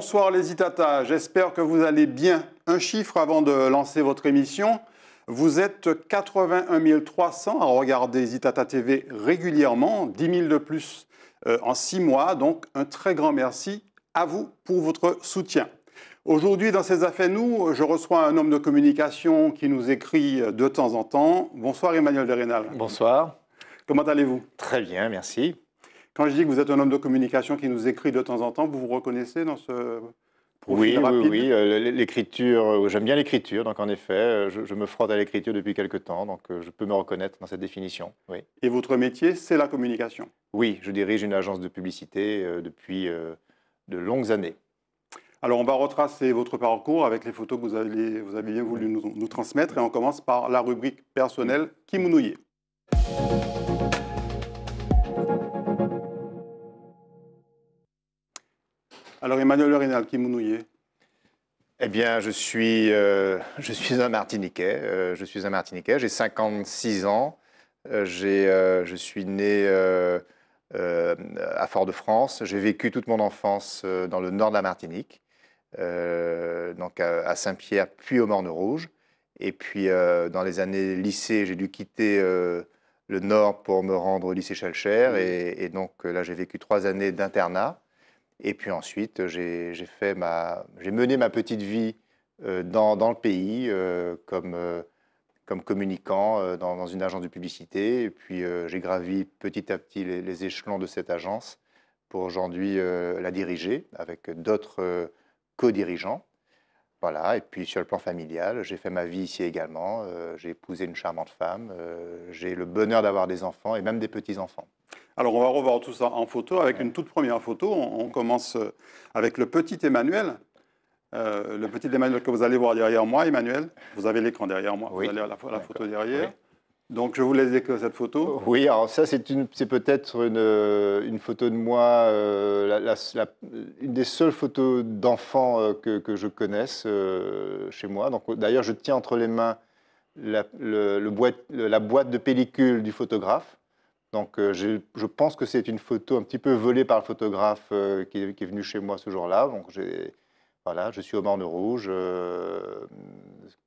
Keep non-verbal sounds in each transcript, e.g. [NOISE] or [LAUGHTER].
Bonsoir les Itata, j'espère que vous allez bien. Un chiffre avant de lancer votre émission. Vous êtes 81 300 à regarder Itata TV régulièrement, 10 000 de plus euh, en 6 mois. Donc un très grand merci à vous pour votre soutien. Aujourd'hui, dans ces affaires, nous, je reçois un homme de communication qui nous écrit de temps en temps. Bonsoir Emmanuel Derénal. Bonsoir. Comment allez-vous Très bien, merci. Quand je dis que vous êtes un homme de communication qui nous écrit de temps en temps, vous vous reconnaissez dans ce oui, oui, oui, euh, l'écriture, euh, j'aime bien l'écriture, donc en effet, euh, je, me frotte à l'écriture depuis quelque temps, donc je peux me reconnaître dans cette définition. Oui. Et votre métier, c'est la communication Oui, je dirige une agence de publicité depuis de longues années. Alors, on va retracer votre parcours avec les photos que vous, avez, vous avez bien voulu nous, transmettre, et on commence par la rubrique personnelle Kimounouyé. Alors Emmanuel Rénal, qui m'ounouillait eh bien, je suis, euh, je suis un Martiniquais. Euh, je suis un Martiniquais. J'ai 56 ans. Euh, je suis né à Fort-de-France. J'ai vécu toute mon enfance dans le nord de la Martinique, donc à, Saint-Pierre, puis au Morne-Rouge. Et puis, dans les années lycée, j'ai dû quitter le nord pour me rendre au lycée Chalcher. et donc, là, j'ai vécu trois années d'internat et puis ensuite, j'ai mené ma petite vie euh, dans, le pays euh, euh, comme, communicant dans, une agence de publicité. Et puis j'ai gravi petit à petit les, les, échelons de cette agence pour aujourd'hui la diriger avec d'autres co-dirigeants. Voilà, et puis sur le plan familial, j'ai fait ma vie ici également, euh, j'ai épousé une charmante femme, euh, j'ai le bonheur d'avoir des enfants et même des petits-enfants. Alors on va revoir tout ça en photo, avec une toute première photo, on, commence euh, avec le petit Emmanuel, le petit Emmanuel que vous allez voir derrière moi, Emmanuel, vous avez l'écran derrière moi, vous allez la, la photo derrière. Donc je vous laisse découvrir cette photo. Oui, alors ça c'est peut-être une, photo de moi, euh, une des seules photos d'enfants euh, que, je connaisse euh, chez moi. Donc d'ailleurs je tiens entre les mains la, le, boîte, la boîte de pellicule du photographe. Donc je, pense que c'est une photo un petit peu volée par le photographe qui, qui, est venu chez moi ce jour-là. Donc j'ai voilà, je suis au Mornes Rouges, euh,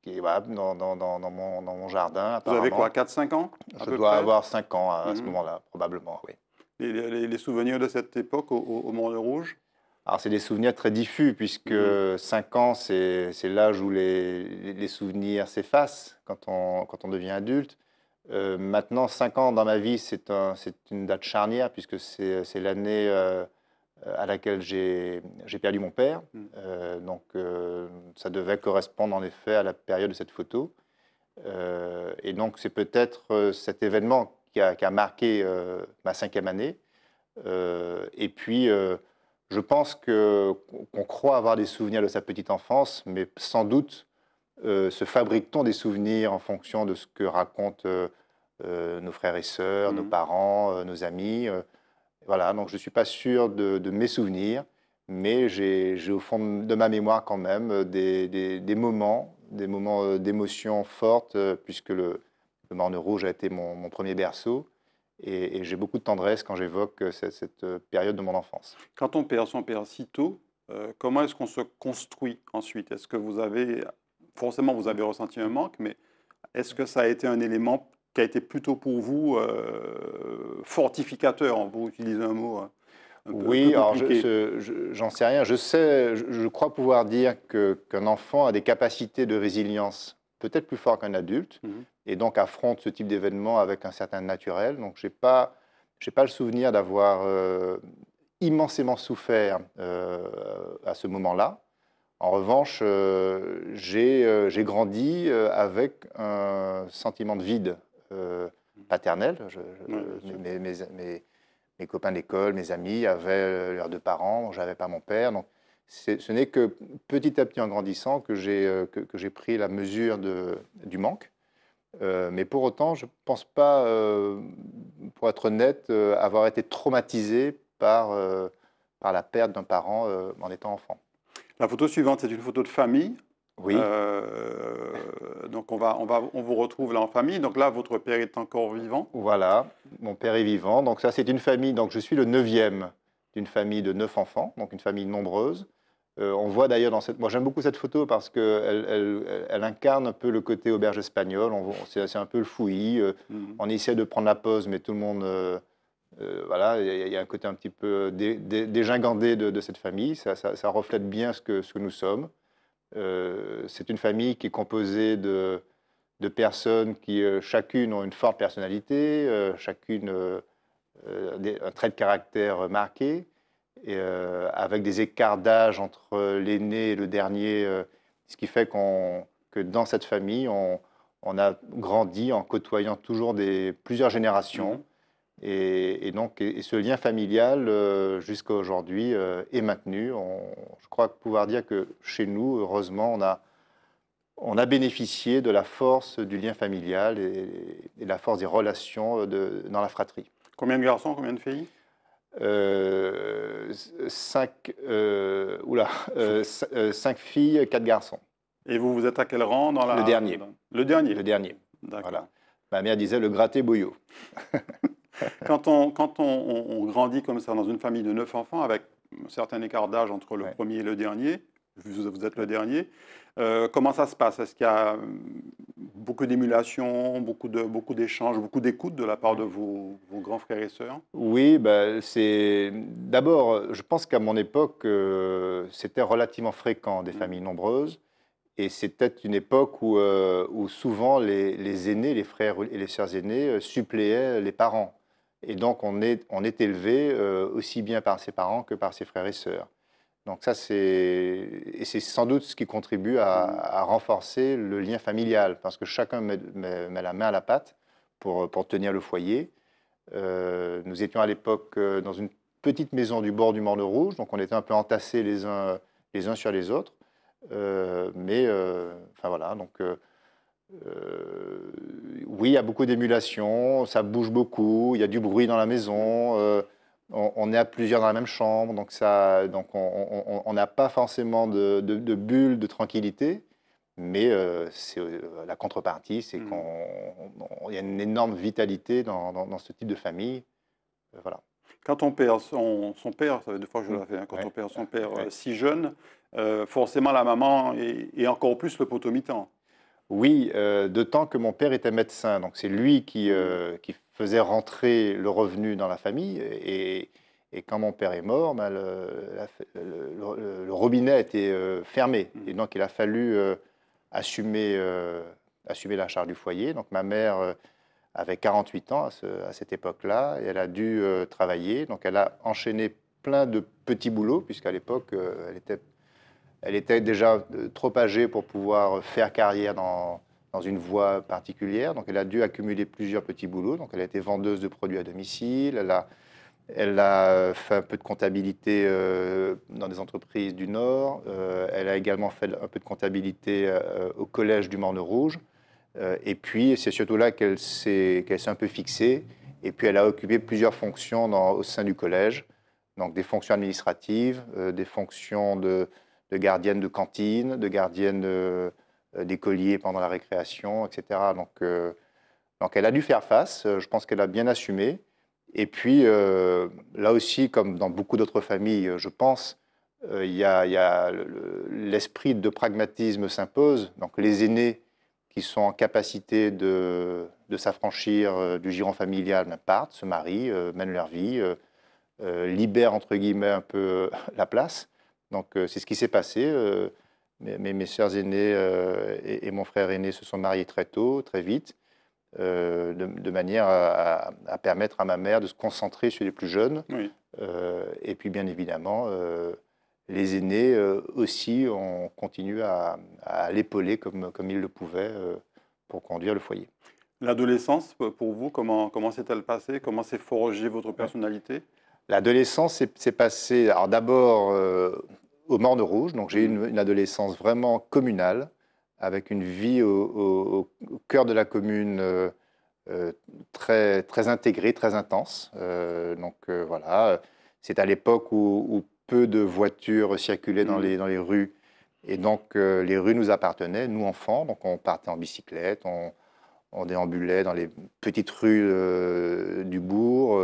dans, mon, jardin. Vous avez quoi, 4-5 ans Je dois avoir 5 ans à, ce mhm. moment-là, probablement, oui. les, souvenirs de cette époque au, au rouge Rouges alors, c'est des souvenirs très diffus, puisque 5 mhm. ans, c'est l'âge où les, souvenirs s'effacent quand on, quand on devient adulte. Euh, maintenant, 5 ans dans ma vie, c'est une date charnière, puisque c'est l'année euh, euh, à laquelle j'ai perdu mon père. Mm. Euh, donc, euh, ça devait correspondre en effet à la période de cette photo. et donc, c'est peut-être cet événement qui a, marqué ma cinquième année. et puis, je pense qu'on croit avoir des souvenirs de sa petite enfance, mais sans doute se fabrique-t-on des souvenirs en fonction de ce que racontent nos frères et sœurs, nos mm. parents, nos amis. Voilà, donc je ne suis pas sûr de, mes souvenirs, mais j'ai au fond de ma mémoire quand même des, moments, des moments euh, d'émotion forte, euh, puisque le, le Morne Rouge a été mon, premier berceau. Et, j'ai beaucoup de tendresse quand j'évoque euh, cette, période de mon enfance. Quand on perd son père si tôt, comment est-ce qu'on se construit ensuite Est-ce que vous avez, forcément, vous avez ressenti un manque, mais est-ce que ça a été un élément qui a été plutôt pour vous euh, fortificateur, pour utiliser un mot. Hein. Un oui, alors j'en sais rien. Je sais, je, crois pouvoir dire que, qu'un enfant a des capacités de résilience peut-être plus fortes qu'un adulte, mhm. et donc affronte ce type d'événement avec un certain naturel. Donc j'ai pas, j'ai pas le souvenir d'avoir euh, immensément souffert euh, à ce moment-là. En revanche, j'ai grandi avec un sentiment de vide, euh, paternelle. Euh, mes, copains d'école, mes amis avaient euh, leurs deux parents, j'avais pas mon père. Donc, ce n'est que petit à petit en grandissant que j'ai que, que pris la mesure de, du manque. mais pour autant, je ne pense pas, pour être honnête, avoir été traumatisé par, par la perte d'un parent en étant enfant. La photo suivante, c'est une photo de famille oui. Euh, donc on va, on va, on vous retrouve là en famille. Donc là, votre père est encore vivant. Voilà, mon père est vivant. Donc ça, c'est une famille. Donc je suis le neuvième d'une famille de neuf enfants, donc une famille nombreuse. Euh, on voit d'ailleurs dans cette. Moi, j'aime beaucoup cette photo parce qu'elle elle, incarne un peu le côté auberge espagnole. C'est un peu le fouillis. Euh, mhm. On essaie de prendre la pause, mais tout le monde. voilà, il y, a un côté un petit peu dégingandé de, cette famille. Ça, reflète bien ce ce que nous sommes. Euh, c'est une famille qui est composée de, personnes qui, euh, chacune, ont une forte personnalité, euh, chacune un trait de caractère marqué, avec des écarts d'âge entre l'aîné et le dernier, ce qui fait que dans cette famille, on, a grandi en côtoyant toujours des, plusieurs générations. Mhm. Et, donc, ce lien familial, euh, jusqu'à aujourd'hui, euh, est maintenu. je crois pouvoir dire que chez nous, heureusement, on a, on a bénéficié de la force du lien familial et, et la force des relations euh, dans la fratrie. Combien de garçons, combien de filles cinq, oula, cinq filles, quatre garçons. Et vous, vous êtes à quel rang dans la... Le dernier. Le dernier. Le dernier. Voilà. Ma mère disait le gratté boyau [LAUGHS] ». [LAUGHS] quand on, grandit comme ça dans une famille de neuf enfants, avec un certain écart d'âge entre le premier et le dernier, vous, vous êtes le dernier, euh, comment ça se passe Est-ce qu'il y a mm, beaucoup d'émulation, beaucoup beaucoup d'échanges, beaucoup d'écoute de la part de vos, grands frères et sœurs Oui, ben, c'est d'abord, je pense qu'à mon époque, euh, c'était relativement fréquent des mm. familles nombreuses, et c'était une époque où, euh, souvent les, les, aînés, les frères et les sœurs aînés suppléaient les parents. Et donc, on est, on élevé euh, aussi bien par ses parents que par ses frères et sœurs. Donc ça, c'est et c'est sans doute ce qui contribue à, mm. renforcer le lien familial, parce que chacun met, la main à la pâte pour, tenir le foyer. Euh, nous étions à l'époque euh, dans une petite maison du bord du Morne-Rouge, donc on était un peu entassés les uns, les uns sur les autres. mais, enfin voilà, donc euh, oui, il y a beaucoup d'émulation, ça bouge beaucoup, il y a du bruit dans la maison, euh, on, est à plusieurs dans la même chambre, donc, ça, donc on n'a pas forcément de, de, de, bulle de tranquillité. Mais euh, euh la contrepartie, c'est mm. qu'il y a une énorme vitalité dans, ce type de famille. voilà. Quand on perd son, père, ça fait deux fois que je mm. l'ai fait, hein, quand on perd son père si jeune, forcément la maman et, encore plus le poteau mi oui, euh, de temps que mon père était médecin. Donc c'est lui qui, euh, qui, faisait rentrer le revenu dans la famille. Et, quand mon père est mort, bah, le, robinet était euh, fermé. Mmh. Et donc il a fallu assumer, assumer la charge du foyer. Donc ma mère avait 48 ans à, à cette époque-là. Et elle a dû travailler. Donc elle a enchaîné plein de petits boulots, puisqu'à l'époque, elle était elle était déjà euh, trop âgée pour pouvoir faire carrière dans, dans une voie particulière. Donc, elle a dû accumuler plusieurs petits boulots. Donc, elle a été vendeuse de produits à domicile. Elle a, elle a fait un peu de comptabilité euh, dans des entreprises du Nord. Euh, elle a également fait un peu de comptabilité au collège du Morne-Rouge. et puis, c'est surtout là qu'elle s'est un peu fixée. Et puis, elle a occupé plusieurs fonctions dans, au sein du collège. Donc, des fonctions administratives, des fonctions de, de gardienne de cantine, de gardienne euh, d'écolier pendant la récréation, etc. Donc, euh, donc elle a dû faire face, euh, je pense qu'elle a bien assumé. Et puis là aussi, comme dans beaucoup d'autres familles, je pense, il y a, l'esprit de pragmatisme s'impose. Donc les aînés qui sont en capacité de, s'affranchir du giron familial ben, partent, se marient, mènent leur vie, libèrent entre guillemets un peu [LAUGHS] la place. Donc euh, c'est ce qui s'est passé. Euh, mes, mes, soeurs aînées euh, et, mon frère aîné se sont mariés très tôt, très vite, de, manière à, permettre à ma mère de se concentrer sur les plus jeunes. et puis bien évidemment les aînés aussi, ont continué à, l'épauler comme, comme ils le pouvaient pour conduire le foyer. L'adolescence, pour vous, comment, comment s'est-elle passée Comment s'est forgée votre personnalité L'adolescence s'est passée, alors d'abord, au Morne Rouge. Donc j'ai eu une, adolescence vraiment communale, avec une vie au, cœur de la commune euh, euh, très, très intégrée, très intense. Euh, donc voilà, c'est à l'époque où, peu de voitures circulaient dans, mm. les, dans les rues. Et donc les rues nous appartenaient, nous enfants. Donc on partait en bicyclette, on, déambulait dans les petites rues du bourg.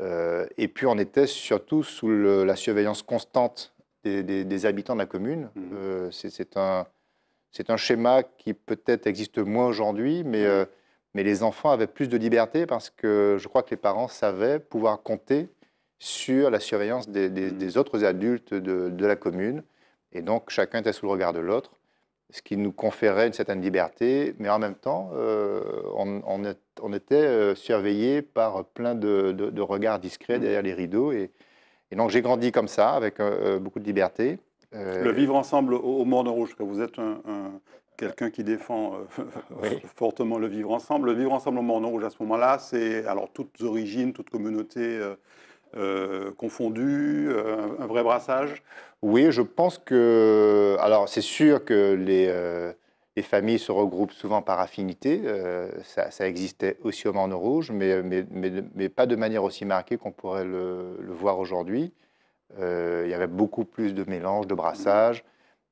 et puis on était surtout sous la surveillance constante des, habitants de la commune. Mmh. Euh, c'est un, schéma qui peut-être existe moins aujourd'hui, mmh. euh, mais, les enfants avaient plus de liberté parce que je crois que les parents savaient pouvoir compter sur la surveillance des, mmh. autres adultes de, la commune. Et donc chacun était sous le regard de l'autre, ce qui nous conférait une certaine liberté, mais en même temps, euh, on, était surveillés par plein de regards discrets derrière les rideaux. Et, et donc j'ai grandi comme ça, avec euh, euh, beaucoup de liberté. Euh, le vivre ensemble au, au Rouge, que vous êtes quelqu'un qui défend [LAUGHS] fortement le vivre ensemble. Le vivre ensemble au Morne Rouge à ce moment-là, c'est alors toutes origines, toutes communautés confondues, un vrai brassage. Oui, je pense que alors c'est sûr que les les familles se regroupent souvent par affinité. Euh, ça, existait aussi au Morne Rouge, mais, mais, mais, pas de manière aussi marquée qu'on pourrait le, voir aujourd'hui. Euh, il y avait beaucoup plus de mélange, de brassage.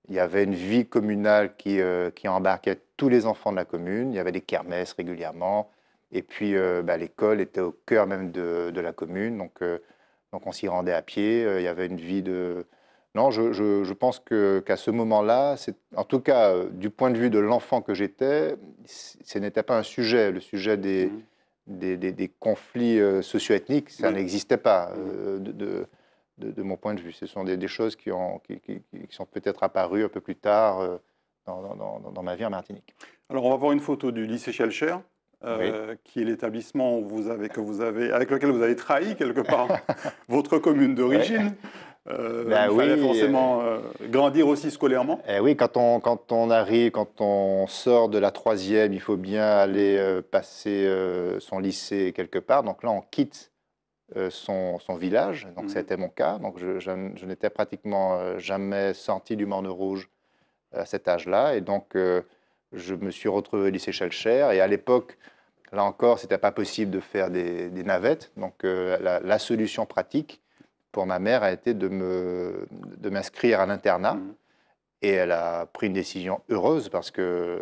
Il y avait une vie communale qui, euh, qui, embarquait tous les enfants de la commune. Il y avait des kermesses régulièrement. Et puis, bah, l'école était au cœur même de, de la commune. Donc, donc on s'y rendait à pied. Il y avait une vie de, non, je, pense qu'à ce moment-là, en tout cas euh, du point de vue de l'enfant que j'étais, ce n'était pas un sujet. Le sujet des, mhm. des, conflits euh, socio-ethniques, ça n'existait pas mhm. euh, de, de, mon point de vue. Ce sont des, choses qui, ont, qui, qui, sont peut-être apparues un peu plus tard dans, dans, ma vie en Martinique. Alors on va voir une photo du lycée Chelcher. qui est l'établissement avez, avec lequel vous avez trahi quelque part [LAUGHS] votre commune d'origine euh, bah il fallait forcément euh, euh, grandir aussi scolairement. Eh oui, quand on, quand on arrive, quand on sort de la troisième, il faut bien aller euh, passer son lycée quelque part. Donc là, on quitte son, son, village. Donc c'était mon cas. Donc je, n'étais pratiquement jamais sorti du Morne-Rouge à cet âge-là. Et donc je me suis retrouvé au lycée Chelcher. Et à l'époque, là encore, n'était pas possible de faire des, navettes. Donc la, la solution pratique, pour ma mère a été de, me, de m'inscrire à l'internat. Mmh. Et elle a pris une décision heureuse parce que euh,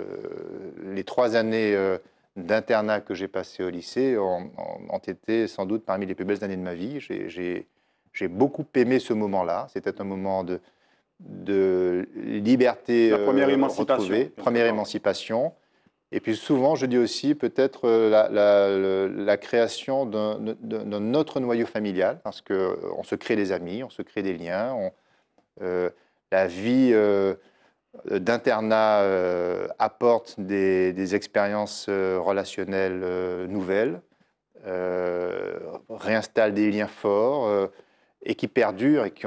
les trois années euh, d'internat que j'ai passées au lycée ont, été sans doute parmi les plus belles années de ma vie. J'ai, j'ai, beaucoup aimé ce moment-là. C'était un moment de, de liberté. première euh, émancipation. Retrouvée, première émancipation. Et puis souvent, je dis aussi peut-être euh, la, création d'un autre noyau familial, parce qu'on euh, se crée des amis, on se crée des liens. On, euh, la vie d'internat apporte des, expériences relationnelles nouvelles, réinstalle des liens forts et qui perdurent et qui,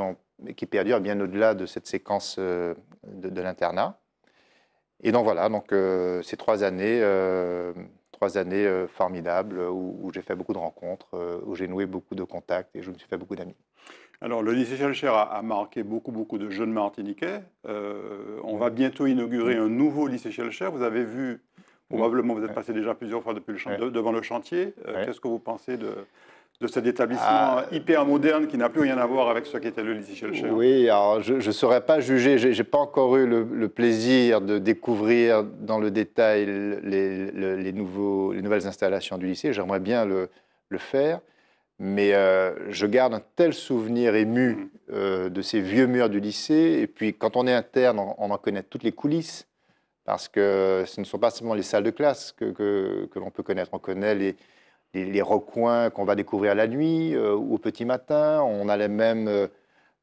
qui perdurent bien au-delà de cette séquence de l'internat. Et donc voilà, donc, euh, ces trois années, euh, trois années euh, formidables où, j'ai fait beaucoup de rencontres, où j'ai noué beaucoup de contacts et je me suis fait beaucoup d'amis. Alors, le lycée Chalcher a, marqué beaucoup, beaucoup de jeunes Martiniquais. on va bientôt inaugurer un nouveau lycée Chalcher. Vous avez vu, probablement, vous êtes passé déjà plusieurs fois depuis le, devant le chantier. Qu'est-ce que vous pensez de, de cet établissement ah. hyper moderne qui n'a plus rien à voir avec ce qui était le lycée chef. Oui, alors je ne saurais pas juger, je n'ai pas encore eu le, plaisir de découvrir dans le détail les, nouveaux, les nouvelles installations du lycée, j'aimerais bien le, faire, mais euh, je garde un tel souvenir ému mm. euh, de ces vieux murs du lycée, et puis quand on est interne, on, en connaît toutes les coulisses, parce que ce ne sont pas seulement les salles de classe que, que, que l'on peut connaître, on connaît les les, recoins qu'on va découvrir la nuit ou euh, au petit matin. On allait même euh,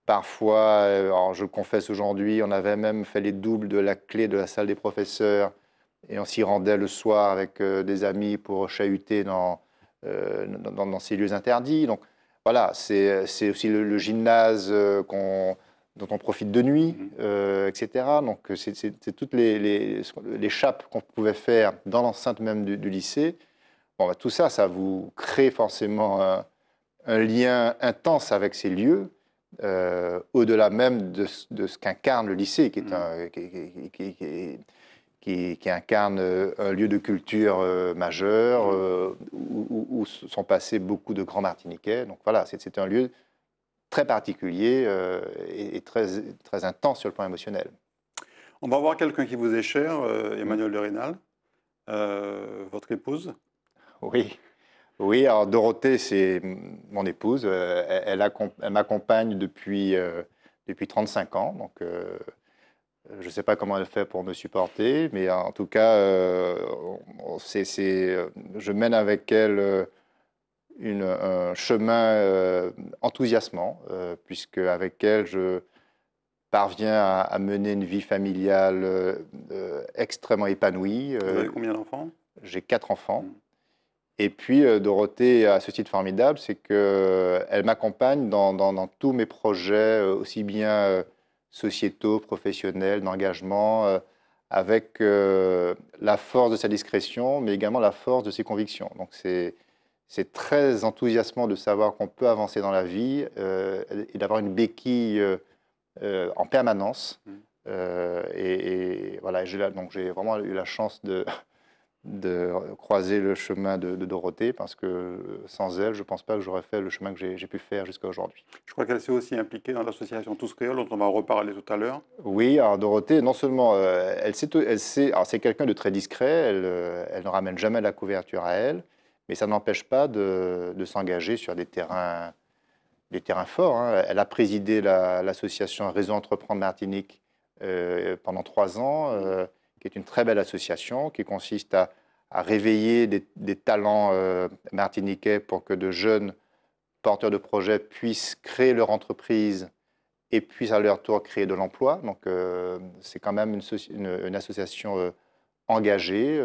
parfois, euh, je le confesse aujourd'hui, on avait même fait les doubles de la clé de la salle des professeurs et on s'y rendait le soir avec des amis pour chahuter dans, ces lieux interdits. Donc voilà, c'est aussi le, gymnase dont on profite de nuit, mm-hmm. etc. Donc, c'est toutes les, les, chapes qu'on pouvait faire dans l'enceinte même du lycée bah, tout ça, ça vous crée forcément euh, un, lien intense avec ces lieux, euh, au-delà même de, ce qu'incarne le lycée, qui, incarne un lieu de culture euh, majeur, mm. où, sont passés beaucoup de grands Martiniquais. Donc voilà, c'est un lieu très particulier et, très, intense sur le plan émotionnel. On va voir quelqu'un qui vous est cher, mm. Emmanuel de Rénal, votre épouse. Oui. Oui, alors Dorothée, c'est mon épouse. Euh, elle, m'accompagne depuis, euh, depuis 35 ans. Donc, euh, je ne sais pas comment elle fait pour me supporter, mais en tout cas, je mène avec elle un chemin enthousiasmant, puisque avec elle, je parviens à, mener une vie familiale extrêmement épanouie. Vous avez combien d'enfants J'ai quatre enfants. Mmh. Et puis, euh, Dorothée a ce titre formidable, c'est qu'elle euh, m'accompagne dans, tous mes projets, euh, aussi bien sociétaux, professionnels, d'engagement, avec la force de sa discrétion, mais également la force de ses convictions. Donc, c'est très enthousiasmant de savoir qu'on peut avancer dans la vie et d'avoir une béquille en permanence. Mmh. et, et, voilà, donc j'ai vraiment eu la chance de, de croiser le chemin de, Dorothée, parce que euh, sans elle, je ne pense pas que j'aurais fait le chemin que j'ai pu faire jusqu'à aujourd'hui. Je crois qu'elle s'est aussi impliquée dans l'association Tous Créoles, dont on va reparler tout à l'heure. Oui, alors Dorothée, non seulement, euh, elle, sait, alors c'est quelqu'un de très discret, euh, elle, ne ramène jamais la couverture à elle, mais ça n'empêche pas de, s'engager sur des terrains, des terrains forts. Hein. Elle a présidé l'association Réseau Entreprendre Martinique pendant trois ans qui est une très belle association qui consiste à, réveiller des, talents euh, martiniquais pour que de jeunes porteurs de projets puissent créer leur entreprise et puissent à leur tour créer de l'emploi. Donc euh, c'est quand même une, association euh, engagée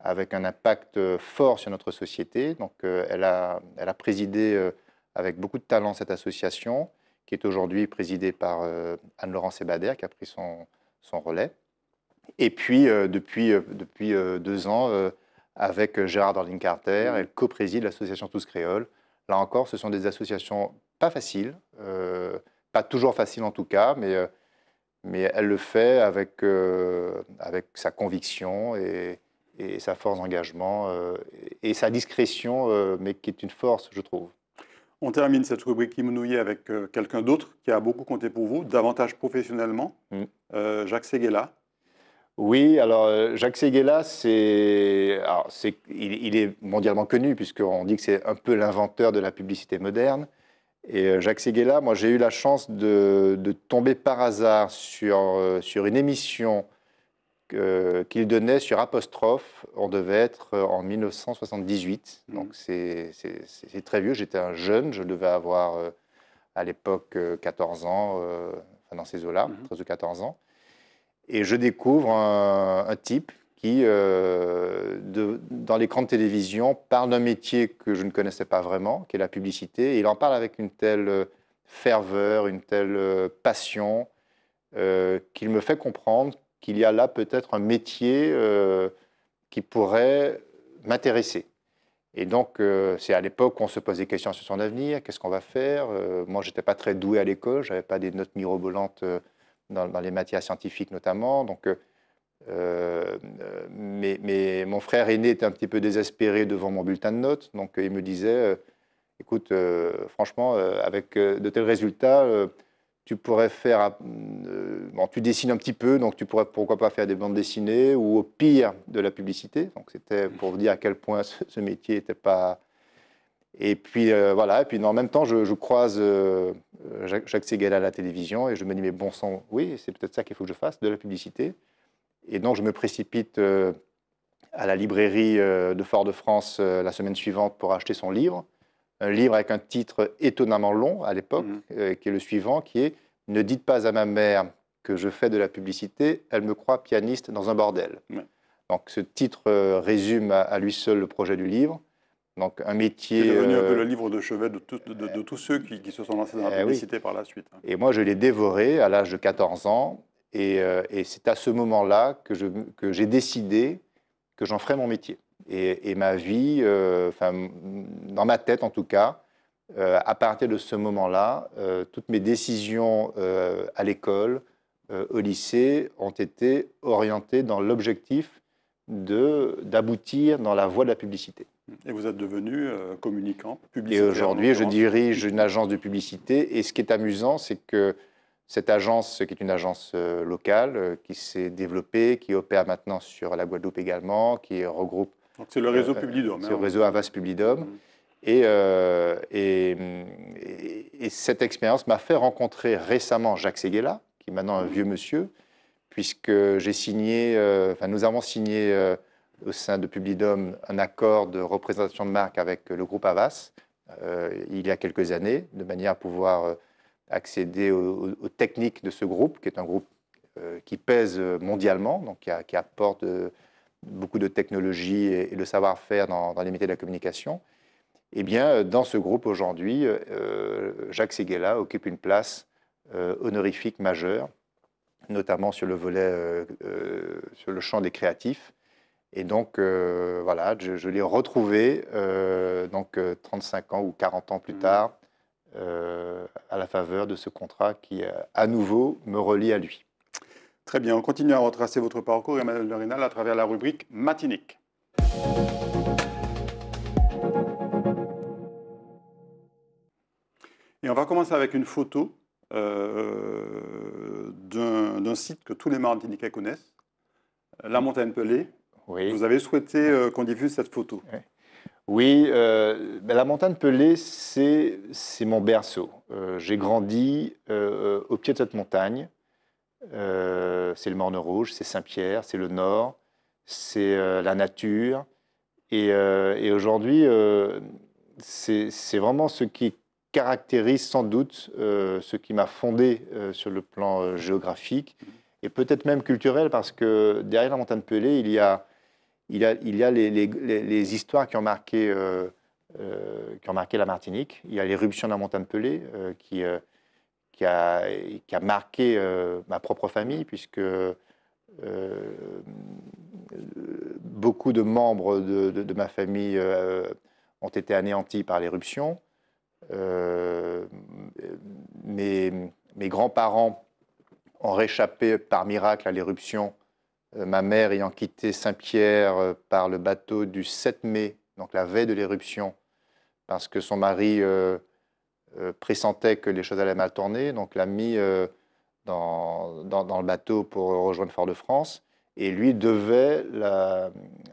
avec un impact fort sur notre société. Donc elle, a, elle a présidé avec beaucoup de talent cette association qui est aujourd'hui présidée par Anne-Laurence Ebader qui a pris son, son relais. Et puis, euh, depuis, euh, depuis euh, deux ans, avec Gérard Dorling Carter, mm. elle co-préside l'association Tous Créoles. Là encore, ce sont des associations pas faciles, pas toujours faciles en tout cas, mais, mais elle le fait avec, avec sa conviction et, sa force d'engagement et sa discrétion, mais qui est une force, je trouve. On termine cette rubrique Kimonouillé avec quelqu'un d'autre qui a beaucoup compté pour vous, davantage professionnellement, mm. Jacques Seguela, oui, alors euh, Jacques Séguéla, c'est, il, est mondialement connu puisqu'on dit que c'est un peu l'inventeur de la publicité moderne. Et euh, Jacques Séguéla, moi j'ai eu la chance de, tomber par hasard sur, euh, sur une émission qu'il donnait sur Apostrophe. On devait être en 1978, mmh. donc c'est très vieux. J'étais un jeune, je devais avoir à l'époque 14 ans, enfin dans ces eaux-là, 13 mmh. ou 14 ans. Et je découvre un, type qui, euh, dans l'écran de télévision, parle d'un métier que je ne connaissais pas vraiment, qui est la publicité. Et il en parle avec une telle euh, ferveur, une telle euh, passion, qu'il me fait comprendre qu'il y a là peut-être un métier qui pourrait m'intéresser. Et donc, c'est à l'époque qu'on se pose des questions sur son avenir, qu'est-ce qu'on va faire. moi, je n'étais pas très doué à l'école, je n'avais pas des notes mirobolantes dans, les matières scientifiques notamment. Donc, euh, euh, mais, mais, mon frère aîné était un petit peu désespéré devant mon bulletin de notes, donc euh, il me disait, écoute, franchement, avec de tels résultats, tu pourrais faire, tu dessines un petit peu, donc tu pourrais pourquoi pas faire des bandes dessinées ou au pire de la publicité. Donc c'était pour vous dire à quel point ce, métier n'était pas et puis euh, voilà, et puis en même temps, je, croise euh, Jacques, Segal à la télévision et je me dis, mais bon sang, oui, c'est peut-être ça qu'il faut que je fasse, de la publicité. Et donc, je me précipite euh, à la librairie de Fort-de-France la semaine suivante pour acheter son livre. Un livre avec un titre étonnamment long à l'époque, mhm. qui est le suivant, qui est Ne dites pas à ma mère que je fais de la publicité, elle me croit pianiste dans un bordel. Donc, ce titre résume à lui seul le projet du livre. Donc un métier. C'est devenu un peu euh, le livre de chevet de, de, tous ceux qui, se sont lancés dans la eh publicité par la suite. Hein. Et moi, je l'ai dévoré à l'âge de 14 ans. Euh, et, c'est à ce moment-là que, j'ai décidé que j'en ferais mon métier. Et, ma vie, euh, enfin dans ma tête en tout cas, à partir de ce moment-là, toutes mes décisions à l'école, au lycée, ont été orientées dans l'objectif de, d'aboutir dans la voie de la publicité. Et vous êtes devenu euh, communicant, publicitaire. Et aujourd'hui, je dirige une agence de publicité. Et ce qui est amusant, c'est que cette agence, qui est une agence euh, locale, euh, qui s'est développée, qui opère maintenant sur la Guadeloupe également, qui regroupe. Donc c'est le réseau Publidom. C'est le hein. réseau Avas Publidom. Mmh. Et, et, cette expérience m'a fait rencontrer récemment Jacques Seguela, qui est maintenant un vieux monsieur, puisque j'ai signé, enfin, nous avons signé au sein de Publidom un accord de représentation de marque avec le groupe Avas euh, il y a quelques années, de manière à pouvoir euh, accéder aux, techniques de ce groupe, qui est un groupe euh, qui pèse mondialement, donc qui, apporte beaucoup de technologies et, de savoir-faire dans, les métiers de la communication. et eh bien, dans ce groupe aujourd'hui, Jacques Seguela occupe une place honorifique majeure, notamment sur le volet, sur le champ des créatifs, et donc, euh, voilà, je, l'ai retrouvé, euh, donc 35 euh, ans ou 40 ans plus mmh. tard, à la faveur de ce contrat qui, à nouveau, me relie à lui. Très bien, on continue à retracer votre parcours, Emmanuel Lorinal, à travers la rubrique Matinique. Et on va commencer avec une photo d'un site que tous les Martiniquais connaissent, La Montagne Pelée, vous avez souhaité euh, qu'on diffuse cette photo. Oui, euh, la montagne Pelée, c'est, mon berceau. Euh, j'ai grandi au pied de cette montagne. c'est le Morne Rouge, c'est Saint-Pierre, c'est le Nord, c'est la nature. Et, aujourd'hui, c'est, c'est vraiment ce qui caractérise sans doute ce qui m'a fondé sur le plan géographique et peut-être même culturel, parce que derrière la montagne Pelée, il y a il y a, les, histoires qui ont marqué, euh, euh, qui ont marqué la Martinique. Il y a l'éruption de la montagne Pelée euh, qui, qui, a, marqué ma propre famille, puisque beaucoup de membres de, ma famille ont été anéantis par l'éruption. mes grands-parents ont réchappé par miracle à l'éruption euh, ma mère ayant quitté Saint-Pierre euh, par le bateau du 7 mai, donc la veille de l'éruption, parce que son mari euh, pressentait que les choses allaient mal tourner, donc l'a mis dans, le bateau pour rejoindre Fort-de-France, et lui devait la,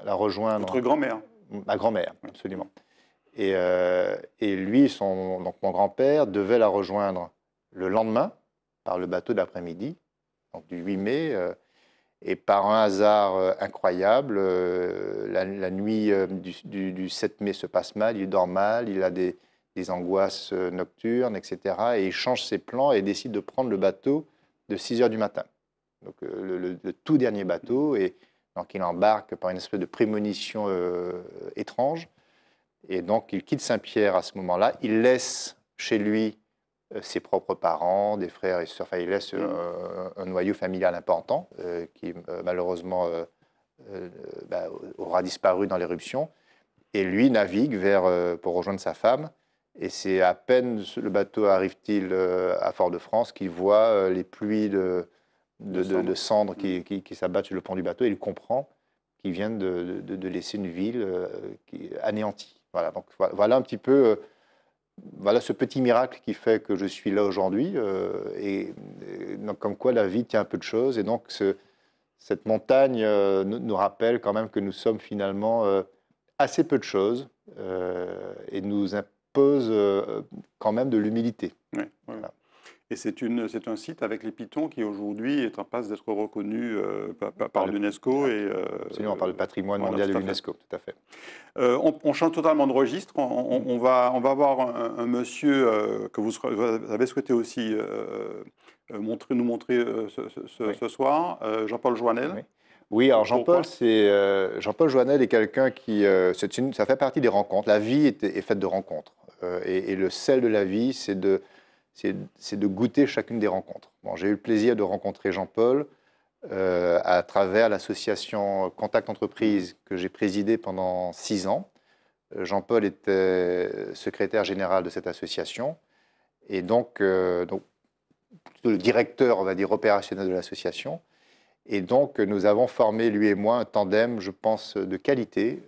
rejoindre. Votre grand-mère Ma grand-mère, absolument. Et, lui, son, donc mon grand-père, devait la rejoindre le lendemain par le bateau d'après-midi, donc du 8 mai et par un hasard euh, incroyable, euh, la, nuit euh, du, 7 mai se passe mal, il dort mal, il a des, angoisses nocturnes, etc. Et il change ses plans et décide de prendre le bateau de 6 heures du matin. Donc le, tout dernier bateau. Et donc il embarque par une espèce de prémonition étrange. Et donc il quitte Saint-Pierre à ce moment-là. Il laisse chez lui euh, ses propres parents, des frères et sœurs. il laisse mm. euh, un, noyau familial important euh, qui malheureusement bah, aura disparu dans l'éruption. Et lui navigue vers, pour rejoindre sa femme. Et c'est à peine le bateau arrive-t-il à Fort-de-France qu'il voit les pluies de, cendres mm. qui, qui, s'abattent sur le pont du bateau. Et il comprend qu'il vient de, laisser une ville qui, anéantie. Voilà, donc voilà un petit peu voilà ce petit miracle qui fait que je suis là aujourd'hui, euh, et, comme quoi la vie tient un peu de choses, et donc cette montagne euh, nous, rappelle quand même que nous sommes finalement euh, assez peu de choses, et nous impose quand même de l'humilité. Et c'est un site avec les pitons qui aujourd'hui est en passe d'être reconnu euh, par, l'UNESCO. Ah, et... Euh, on par le patrimoine mondial de l'UNESCO, tout à fait. Euh, on, change totalement de registre. On, va, on va avoir un, monsieur que vous, avez souhaité aussi montrer, nous montrer ce, soir, Jean-Paul Joannel. Oui. alors Jean-Paul, c'est Jean-Paul Joannel est quelqu'un qui, c'est une, ça fait partie des rencontres. La vie est, faite de rencontres, et, le sel de la vie, c'est de c'est de goûter chacune des rencontres. Bon, J'ai eu le plaisir de rencontrer Jean-Paul euh, à travers l'association Contact Entreprise que j'ai présidée pendant six ans. Euh, Jean-Paul était euh, secrétaire général de cette association et donc, le directeur, on va dire, opérationnel de l'association. Et donc, nous avons formé, lui et moi, un tandem, je pense, de qualité,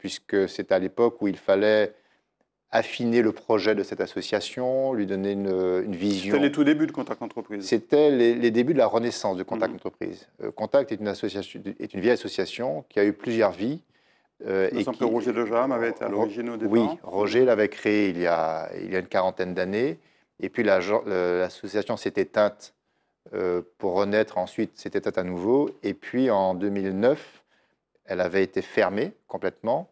puisque c'est à l'époque où il fallait affiner le projet de cette association, lui donner une, vision. C'était les tout débuts de Contact Entreprise. C'était les, débuts de la renaissance de Contact mhm. Entreprise. Euh, Contact est une, association, est une vieille association qui a eu plusieurs vies. Euh, et que Roger Lejam avait été à l'origine au départ. Oui, Roger l'avait créé il y a, il y a une quarantaine d'années. Et puis l'association s'était s'est éteinte euh, pour renaître ensuite, s'est éteinte à nouveau. Et puis en 2009, elle avait été fermée complètement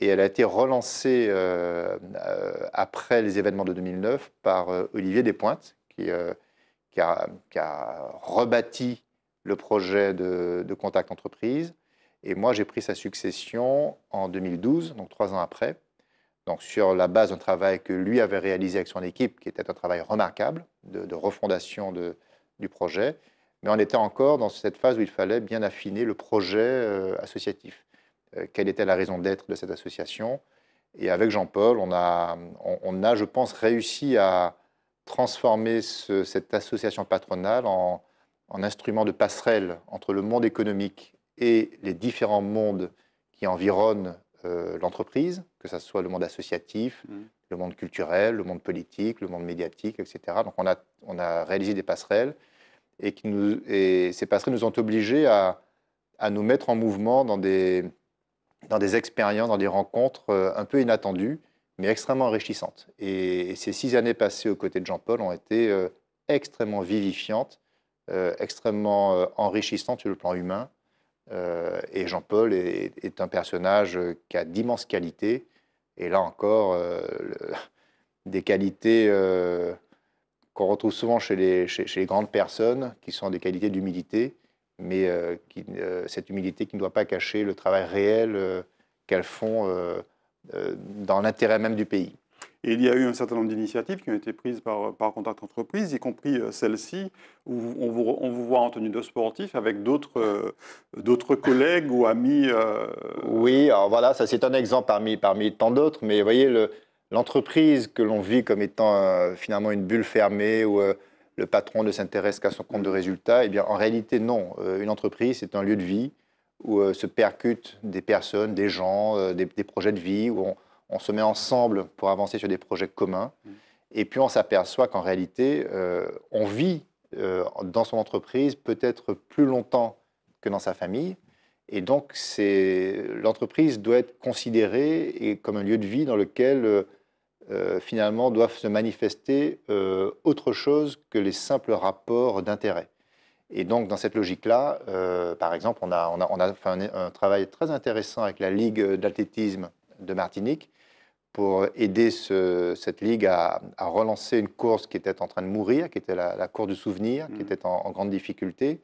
et elle a été relancée euh, euh, après les événements de 2009 par euh, Olivier Despointes, qui, a, rebâti le projet de, Contact Entreprise. Et moi, j'ai pris sa succession en 2012, donc trois ans après, donc sur la base d'un travail que lui avait réalisé avec son équipe, qui était un travail remarquable de, refondation du projet, mais on était encore dans cette phase où il fallait bien affiner le projet associatif. Euh, quelle était la raison d'être de cette association. Et avec Jean-Paul, on a, on, a, je pense, réussi à transformer cette association patronale en, instrument de passerelle entre le monde économique et les différents mondes qui environnent euh, l'entreprise, que ce soit le monde associatif, mmh. le monde culturel, le monde politique, le monde médiatique, etc. Donc on a, on a réalisé des passerelles et, qui nous, et ces passerelles nous ont obligés à, à nous mettre en mouvement dans des, dans des expériences, dans des rencontres euh, un peu inattendues, mais extrêmement enrichissantes. Et, ces six années passées aux côtés de Jean-Paul ont été euh, extrêmement vivifiantes, euh, extrêmement enrichissantes sur le plan humain. et Jean-Paul est, un personnage qui a d'immenses qualités. Et là encore, des qualités qu'on retrouve souvent chez les, chez, chez les, grandes personnes, qui sont des qualités d'humilité, mais euh, euh, cette humilité qui ne doit pas cacher le travail réel euh, qu'elles font dans l'intérêt même du pays. Et il y a eu un certain nombre d'initiatives qui ont été prises par, par Contact Entreprise, y compris celle-ci, où on vous, on vous, voit en tenue de sportif avec d'autres collègues ou amis. Oui, alors voilà, ça c'est un exemple parmi, parmi tant d'autres, mais vous voyez, l'entreprise que l'on vit comme étant finalement une bulle fermée ou le patron ne s'intéresse qu'à son compte de résultat. Eh bien, en réalité, non. Euh, une entreprise, c'est un lieu de vie où euh, se percutent des personnes, des gens, euh, des, projets de vie, où on, se met ensemble pour avancer sur des projets communs. Mm. Et puis, on s'aperçoit qu'en réalité, on vit dans son entreprise peut-être plus longtemps que dans sa famille. Et donc, l'entreprise doit être considérée comme un lieu de vie dans lequel euh, finalement, doivent se manifester euh, autre chose que les simples rapports d'intérêt. Et donc, dans cette logique-là, euh, par exemple, on a, on a, fait un, travail très intéressant avec la Ligue d'athlétisme de Martinique pour aider cette ligue à, relancer une course qui était en train de mourir, qui était la, la course du souvenir, qui mmh. était en, grande difficulté.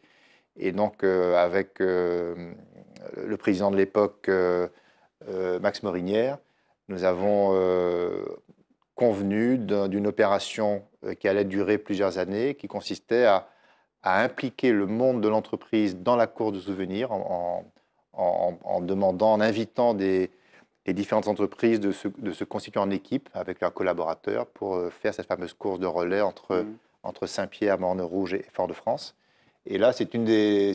Et donc, avec le président de l'époque, Max Morinière, nous avons convenu d'une opération euh, qui allait durer plusieurs années, qui consistait à, impliquer le monde de l'entreprise dans la course de souvenirs en, demandant, en invitant des, les différentes entreprises de se, constituer en équipe avec leurs collaborateurs pour euh, faire cette fameuse course de relais entre, mhm. entre Saint-Pierre, Morne-Rouge et Fort-de-France. Et là, c'est une, des,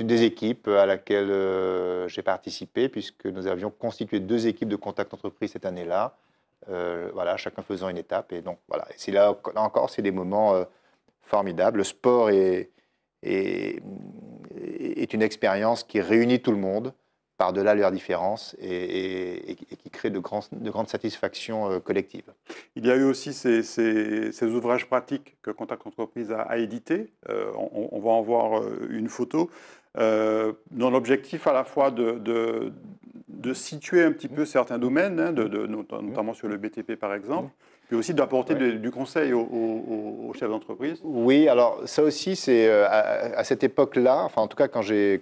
une des équipes à laquelle euh, j'ai participé, puisque nous avions constitué deux équipes de contact entreprise cette année-là, euh, voilà, chacun faisant une étape. Et donc, voilà. là, encore, c'est des moments euh, formidables. Le sport est, est, une expérience qui réunit tout le monde par-delà leurs différences et, qui crée de, grandes satisfactions euh, collectives. Il y a eu aussi ces, ouvrages pratiques que Contact Entreprise a, édité, édités. on, va en voir une photo. Euh, dans l'objectif à la fois de, situer un petit peu certains domaines, hein, notamment sur le BTP par exemple, puis aussi d'apporter du conseil aux, chefs d'entreprise Oui, alors ça aussi, c'est euh, à, cette époque-là, enfin en tout cas quand j'ai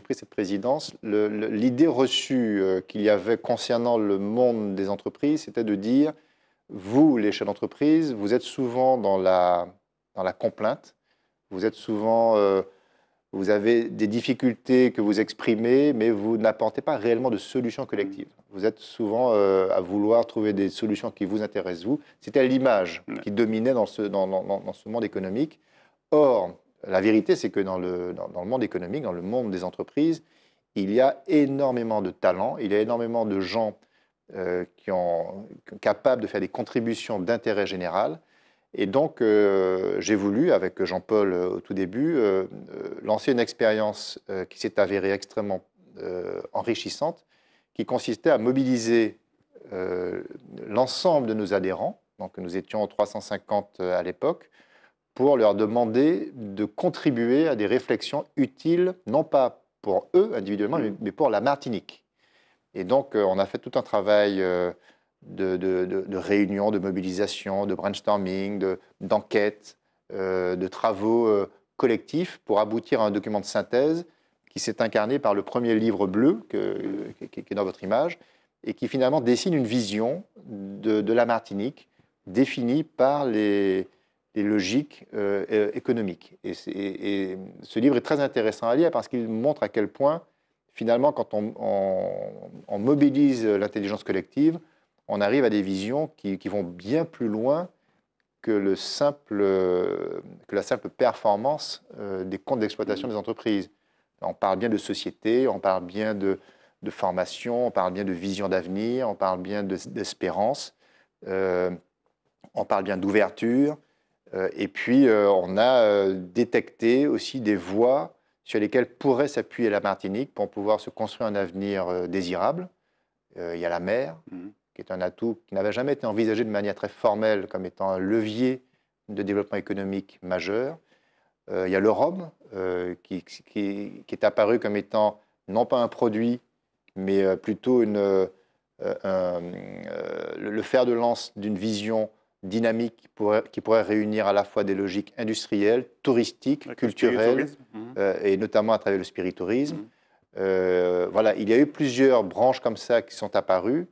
pris cette présidence, l'idée reçue euh, qu'il y avait concernant le monde des entreprises, c'était de dire, vous, les chefs d'entreprise, vous êtes souvent dans la, dans la complainte, vous êtes souvent vous avez des difficultés que vous exprimez, mais vous n'apportez pas réellement de solutions collectives. Mm. Vous êtes souvent euh, à vouloir trouver des solutions qui vous intéressent, vous. C'était l'image mm. qui dominait dans ce, monde économique. Or, la vérité, c'est que dans le, monde économique, dans le monde des entreprises, il y a énormément de talents, il y a énormément de gens euh, qui sont capables de faire des contributions d'intérêt général, et donc, euh, j'ai voulu, avec Jean-Paul euh, au tout début, euh, lancer une expérience qui s'est avérée extrêmement enrichissante, qui consistait à mobiliser l'ensemble de nos adhérents, donc nous étions 350 à l'époque, pour leur demander de contribuer à des réflexions utiles, non pas pour eux individuellement, mmh. mais pour la Martinique. Et donc, on a fait tout un travail de, de, réunions, de mobilisation, de brainstorming, d'enquêtes, euh, de travaux euh, collectifs pour aboutir à un document de synthèse qui s'est incarné par le premier livre bleu que, qui est dans votre image et qui finalement dessine une vision de, de la Martinique définie par les, les logiques euh, économiques. Et, ce livre est très intéressant à lire parce qu'il montre à quel point, finalement, quand on mobilise l'intelligence collective, on arrive à des visions qui, vont bien plus loin que, le simple, euh, que la simple performance euh, des comptes d'exploitation des entreprises. On parle bien de société, on parle bien de, formation, on parle bien de vision d'avenir, on parle bien d'espérance, euh, on parle bien d'ouverture. et puis, on a détecté aussi des voies sur lesquelles pourrait s'appuyer la Martinique pour pouvoir se construire un avenir désirable. Il y a la mer, mm-hmm qui est un atout qui n'avait jamais été envisagé de manière très formelle comme étant un levier de développement économique majeur. Euh, il y a l'Europe, euh, qui, est apparu comme étant non pas un produit, mais euh, plutôt le fer de lance d'une vision dynamique qui pourrait, réunir à la fois des logiques industrielles, touristiques, culturelles, mmh. et notamment à travers le spiritourisme. Mmh. voilà, il y a eu plusieurs branches comme ça qui sont apparues.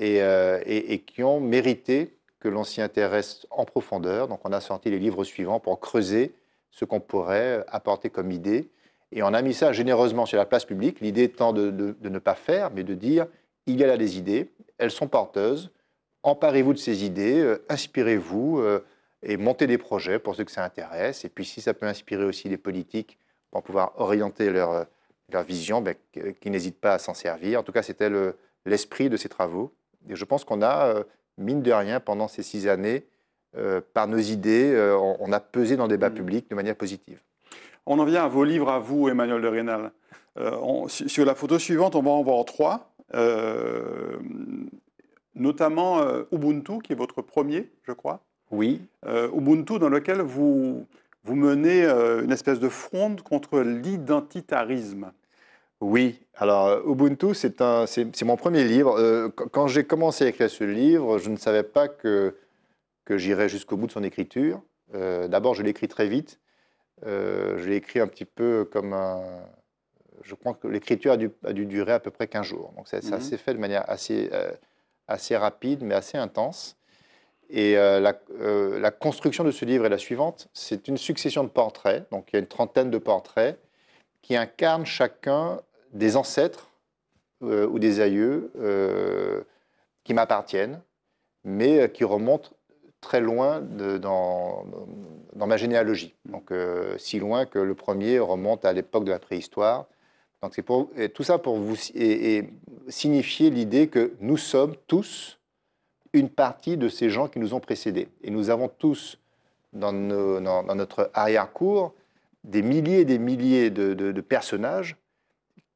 Euh, et, qui ont mérité que l'on s'y intéresse en profondeur. Donc on a sorti les livres suivants pour creuser ce qu'on pourrait apporter comme idée. Et on a mis ça généreusement sur la place publique, l'idée étant de, ne pas faire, mais de dire, il y a là des idées, elles sont porteuses, emparez-vous de ces idées, euh, inspirez-vous euh, et montez des projets pour ceux que ça intéresse. Et puis si ça peut inspirer aussi les politiques pour pouvoir orienter leur, leur vision, ben, qu'ils n'hésitent pas à s'en servir. En tout cas, c'était l'esprit de ces travaux. Et je pense qu'on a, euh, mine de rien, pendant ces six années, euh, par nos idées, euh, on, a pesé dans le débat mm. public de manière positive. On en vient à vos livres, à vous, Emmanuel de Rénal. sur la photo suivante, on va en voir trois, notamment Ubuntu, qui est votre premier, je crois. Oui. Ubuntu, dans lequel vous, vous menez une espèce de fronde contre l'identitarisme. Oui, alors euh, Ubuntu, c'est mon premier livre. Euh, quand j'ai commencé à écrire ce livre, je ne savais pas que, j'irais jusqu'au bout de son écriture. Euh, d'abord, je l'écris très vite. je l'ai écrit un petit peu comme un... Je crois que l'écriture a, dû, durer à peu près 15 jours. Donc, ça, s'est mhm. fait de manière assez, rapide, mais assez intense. Et la construction de ce livre est la suivante. C'est une succession de portraits. Donc, il y a une trentaine de portraits qui incarnent chacun des ancêtres euh, ou des aïeux euh, qui m'appartiennent, mais euh, qui remontent très loin dans, ma généalogie. Donc, si loin que le premier remonte à l'époque de la préhistoire. Donc, c'est tout ça pour vous et, signifier l'idée que nous sommes tous une partie de ces gens qui nous ont précédés. Et nous avons tous, dans, notre arrière-cour, des milliers et des milliers de personnages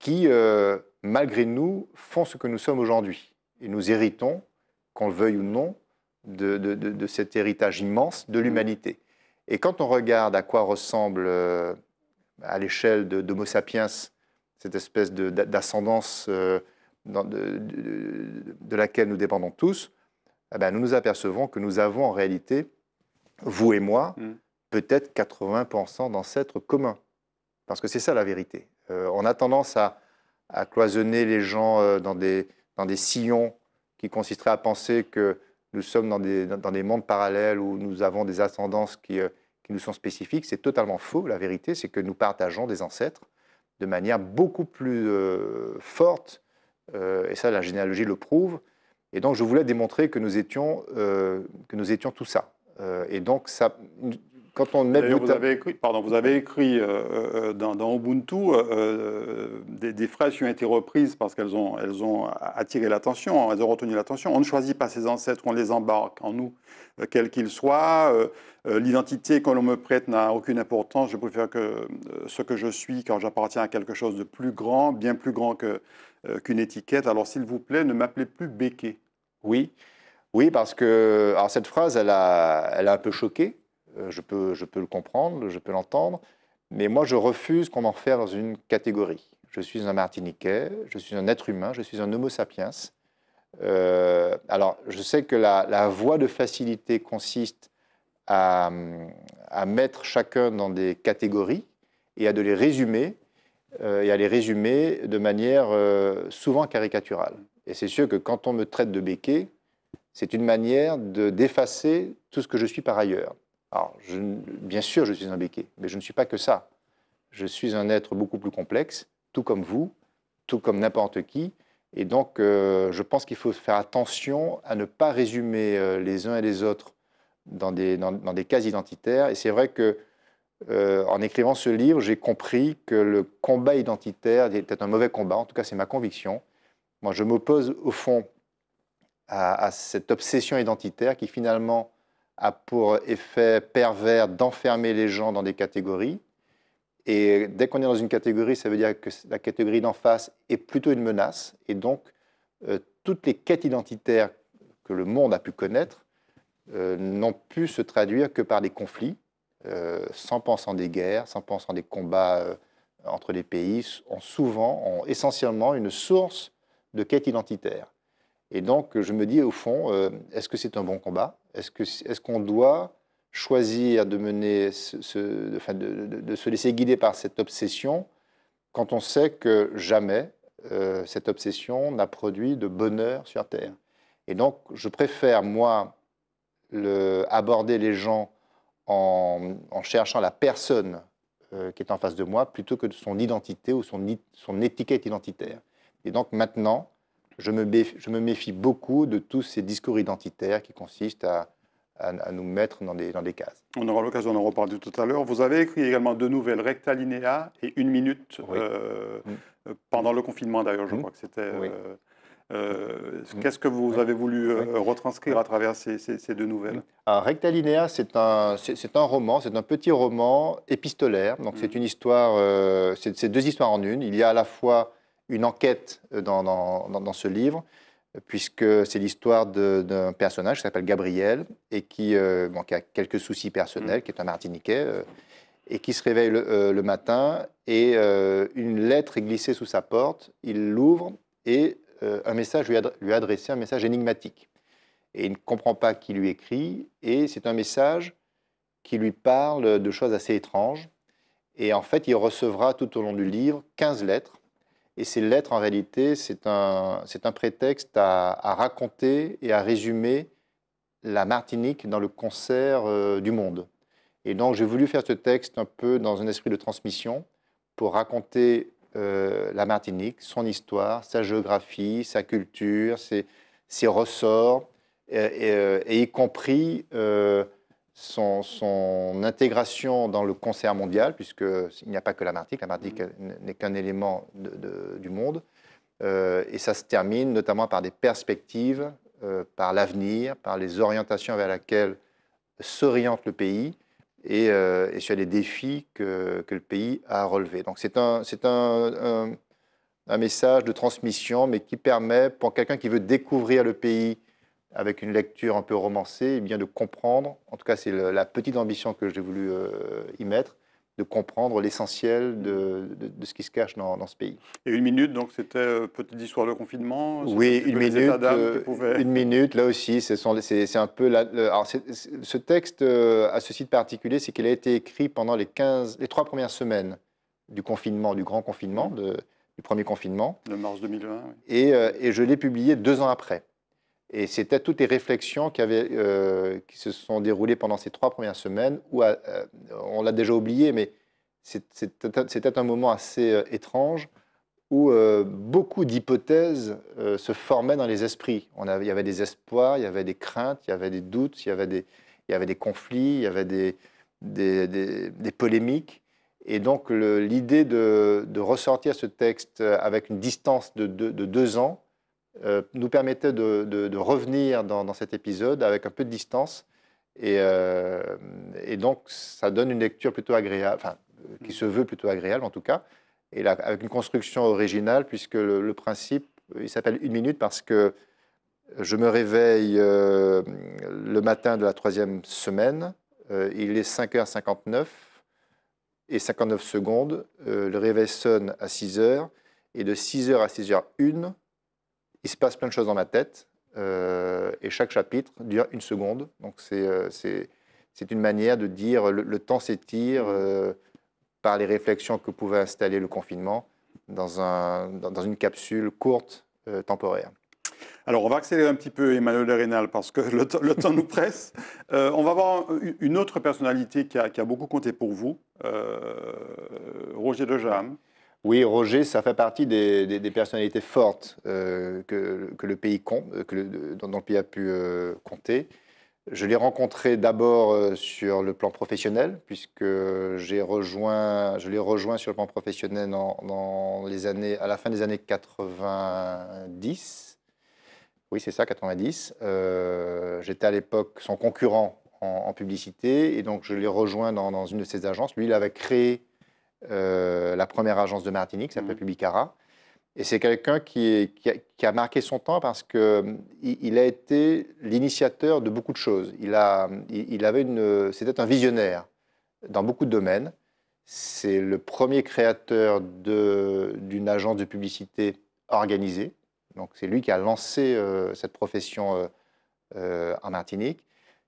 qui, euh, malgré nous, font ce que nous sommes aujourd'hui. Et nous héritons, qu'on le veuille ou non, de, de, cet héritage immense de l'humanité. Et quand on regarde à quoi ressemble, euh, à l'échelle d'Homo sapiens, cette espèce d'ascendance euh, de, laquelle nous dépendons tous, eh ben, nous nous apercevons que nous avons en réalité, vous et moi, mm. peut-être 80% d'ancêtres communs. Parce que c'est ça la vérité. Euh, on a tendance à, cloisonner les gens euh, dans des, sillons qui consisteraient à penser que nous sommes dans des, mondes parallèles où nous avons des ascendances euh, qui, nous sont spécifiques. C'est totalement faux. La vérité, c'est que nous partageons des ancêtres de manière beaucoup plus forte, et ça, la généalogie le prouve. Et donc, je voulais démontrer que nous étions, que nous étions tout ça. et donc, ça, quand on met vous avez écrit, pardon, vous avez écrit euh, euh, dans, Ubuntu euh, des, phrases qui ont été reprises parce qu'elles ont, elles ont attiré l'attention, elles ont retenu l'attention. On ne choisit pas ses ancêtres, on les embarque en nous, quels qu'ils soient. L'identité que l'on me prête n'a aucune importance. Je préfère que ce que je suis quand j'appartiens à quelque chose de plus grand, bien plus grand que, qu'une étiquette. Alors s'il vous plaît, ne m'appelez plus Béquet. Oui. Oui, parce que alors cette phrase, elle a, elle a un peu choqué, euh, je peux, le comprendre, je peux l'entendre, mais moi je refuse qu'on m'en dans une catégorie. Je suis un Martiniquais, je suis un être humain, je suis un Homo sapiens. Euh, alors je sais que la, voie de facilité consiste à, mettre chacun dans des catégories et à de les résumer, euh, et à les résumer de manière souvent caricaturale. Et c'est sûr que quand on me traite de béquet, c'est une manière d'effacer tout ce que je suis par ailleurs. Alors, bien sûr, je suis un béquet, mais je ne suis pas que ça. Je suis un être beaucoup plus complexe, tout comme vous, tout comme n'importe qui. Et donc, euh, je pense qu'il faut faire attention à ne pas résumer euh, les uns et les autres dans des, dans, cases identitaires. Et c'est vrai que, euh, en écrivant ce livre, j'ai compris que le combat identitaire était un mauvais combat. En tout cas, c'est ma conviction. Moi, je m'oppose au fond à, cette obsession identitaire qui finalement a pour effet pervers d'enfermer les gens dans des catégories. Et dès qu'on est dans une catégorie, ça veut dire que la catégorie d'en face est plutôt une menace. Et donc, euh, toutes les quêtes identitaires que le monde a pu connaître euh, n'ont pu se traduire que par des conflits, sans euh, sans pensant des guerres, sans pensant des combats entre les pays, ont souvent, ont essentiellement une source de quête identitaire. Et donc, je me dis, au fond, est-ce que c'est un bon combat est-ce qu'on doit choisir de, se laisser guider par cette obsession quand on sait que jamais euh, cette obsession n'a produit de bonheur sur Terre Et donc, je préfère, moi, le, aborder les gens en, cherchant la personne euh, qui est en face de moi plutôt que son identité ou son étiquette identitaire. Et donc maintenant, je me, méfie, beaucoup de tous ces discours identitaires qui consistent à, nous mettre dans des, cases. On aura l'occasion d'en reparler tout à l'heure. Vous avez écrit également deux nouvelles, Rectalinéa et Une Minute, euh, mm. euh, pendant le confinement d'ailleurs, je mm. crois que c'était. Euh, mm. Qu'est-ce que vous avez voulu retranscrire à travers ces, deux nouvelles Alors, Rectalinéa, c'est un, c'est, un roman, c'est un petit roman épistolaire. Donc, c'est une histoire, c'est, deux histoires en une. Il y a à la fois une enquête euh, dans, ce livre, puisque c'est l'histoire d'un personnage qui s'appelle Gabriel et qui, euh, a quelques soucis personnels, mm. qui est un Martiniquais, euh, et qui se réveille le, matin et une lettre est glissée sous sa porte. Il l'ouvre et un message lui, lui adressé, un message énigmatique. Et il ne comprend pas qui lui écrit et c'est un message qui lui parle de choses assez étranges. Et en fait, il recevra tout au long du livre 15 lettres et ces lettres, en réalité, c'est un, un, prétexte à, raconter et à résumer la Martinique dans le concert euh, du monde. Et donc, j'ai voulu faire ce texte un peu dans un esprit de transmission pour raconter euh, la Martinique, son histoire, sa géographie, sa culture, ses, ses ressorts, et, euh, y compris son, intégration dans le concert mondial, puisqu'il n'y a pas que la Martique, la Martique mm. n'est qu'un élément du monde, euh, et ça se termine notamment par des perspectives, euh, par l'avenir, par les orientations vers lesquelles s'oriente le pays, et, euh, sur les défis que, le pays a à relever. Donc c'est un message de transmission, mais qui permet pour quelqu'un qui veut découvrir le pays, avec une lecture un peu romancée, et bien de comprendre, en tout cas c'est la petite ambition que j'ai voulu euh, y mettre, de comprendre l'essentiel de, ce qui se cache dans, ce pays. Et une minute, donc c'était euh, petite histoire de confinement Oui, une minute, euh, une minute, là aussi, c'est un peu... alors ce texte euh, a ce site particulier, c'est qu'il a été écrit pendant les, 15, les trois premières semaines du confinement, du grand confinement, de, du premier confinement. De mars 2020, oui. et, et je l'ai publié deux ans après. Et c'était toutes les réflexions qui, avaient, euh, qui, se sont déroulées pendant ces trois premières semaines, où euh, on l'a déjà oublié, mais c'était un moment assez euh, étrange où beaucoup d'hypothèses se formaient dans les esprits. On il y avait des espoirs, il y avait des craintes, il y avait des doutes, il y avait des, il y avait des conflits, il y avait des, des, des, polémiques. Et donc l'idée de, de, ressortir ce texte avec une distance de, de deux ans, euh, nous permettait de, revenir dans, cet épisode avec un peu de distance. Euh, et, donc, ça donne une lecture plutôt agréable, enfin, qui se veut plutôt agréable en tout cas, et avec une construction originale, puisque le, principe, il s'appelle une minute parce que je me réveille euh, le matin de la troisième semaine, il est 5h59 et 59 secondes, le réveil sonne à 6h, et de 6h à 6h01, il se passe plein de choses dans ma tête. Euh, et chaque chapitre dure une seconde. Donc c'est euh, une manière de dire le, temps s'étire euh, par les réflexions que pouvait installer le confinement dans, un, dans, une capsule courte, temporaire. Alors, on va accélérer un petit peu, Emmanuel Rénal, parce que le, temps nous presse. [LAUGHS] on va voir une autre personnalité qui a, qui a beaucoup compté pour vous, euh, Roger Dejam, oui, Roger, ça fait partie des, personnalités fortes euh, que, le pays compte, euh, que le, dont, le pays a pu euh, compter. Je l'ai rencontré d'abord sur le plan professionnel, puisque rejoint, je l'ai rejoint sur le plan professionnel dans, les années, à la fin des années 90. Oui, c'est ça, 90. J'étais à l'époque son concurrent en, publicité, et donc je l'ai rejoint dans, dans, une de ses agences. Lui, il avait créé euh, la première agence de Martinique, s'appelle mmh. Publicara. Et c'est quelqu'un qui, a marqué son temps parce qu'il euh, il a été l'initiateur de beaucoup de choses. Il, avait une, c'était un visionnaire dans beaucoup de domaines. C'est le premier créateur d'une agence de publicité organisée. Donc c'est lui qui a lancé euh, cette profession en Martinique.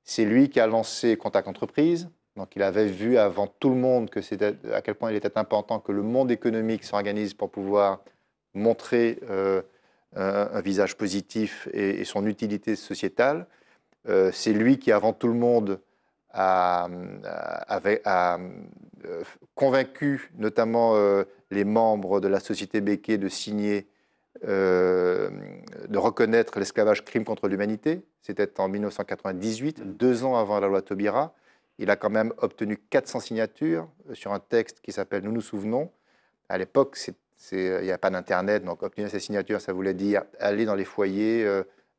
C'est lui qui a lancé Contact Entreprise. Donc il avait vu avant tout le monde que c'était à quel point il était important que le monde économique s'organise pour pouvoir montrer euh, un, visage positif et, son utilité sociétale. Euh, c'est lui qui, avant tout le monde, a, euh, convaincu notamment les membres de la société Becquet de signer, de reconnaître l'esclavage crime contre l'humanité. C'était en 1998, mmh. deux ans avant la loi Taubira. Il a quand même obtenu 400 signatures euh, sur un texte qui s'appelle Nous nous souvenons. À l'époque, euh, il n'y a pas d'Internet, donc obtenir ces signatures, ça voulait dire aller dans les foyers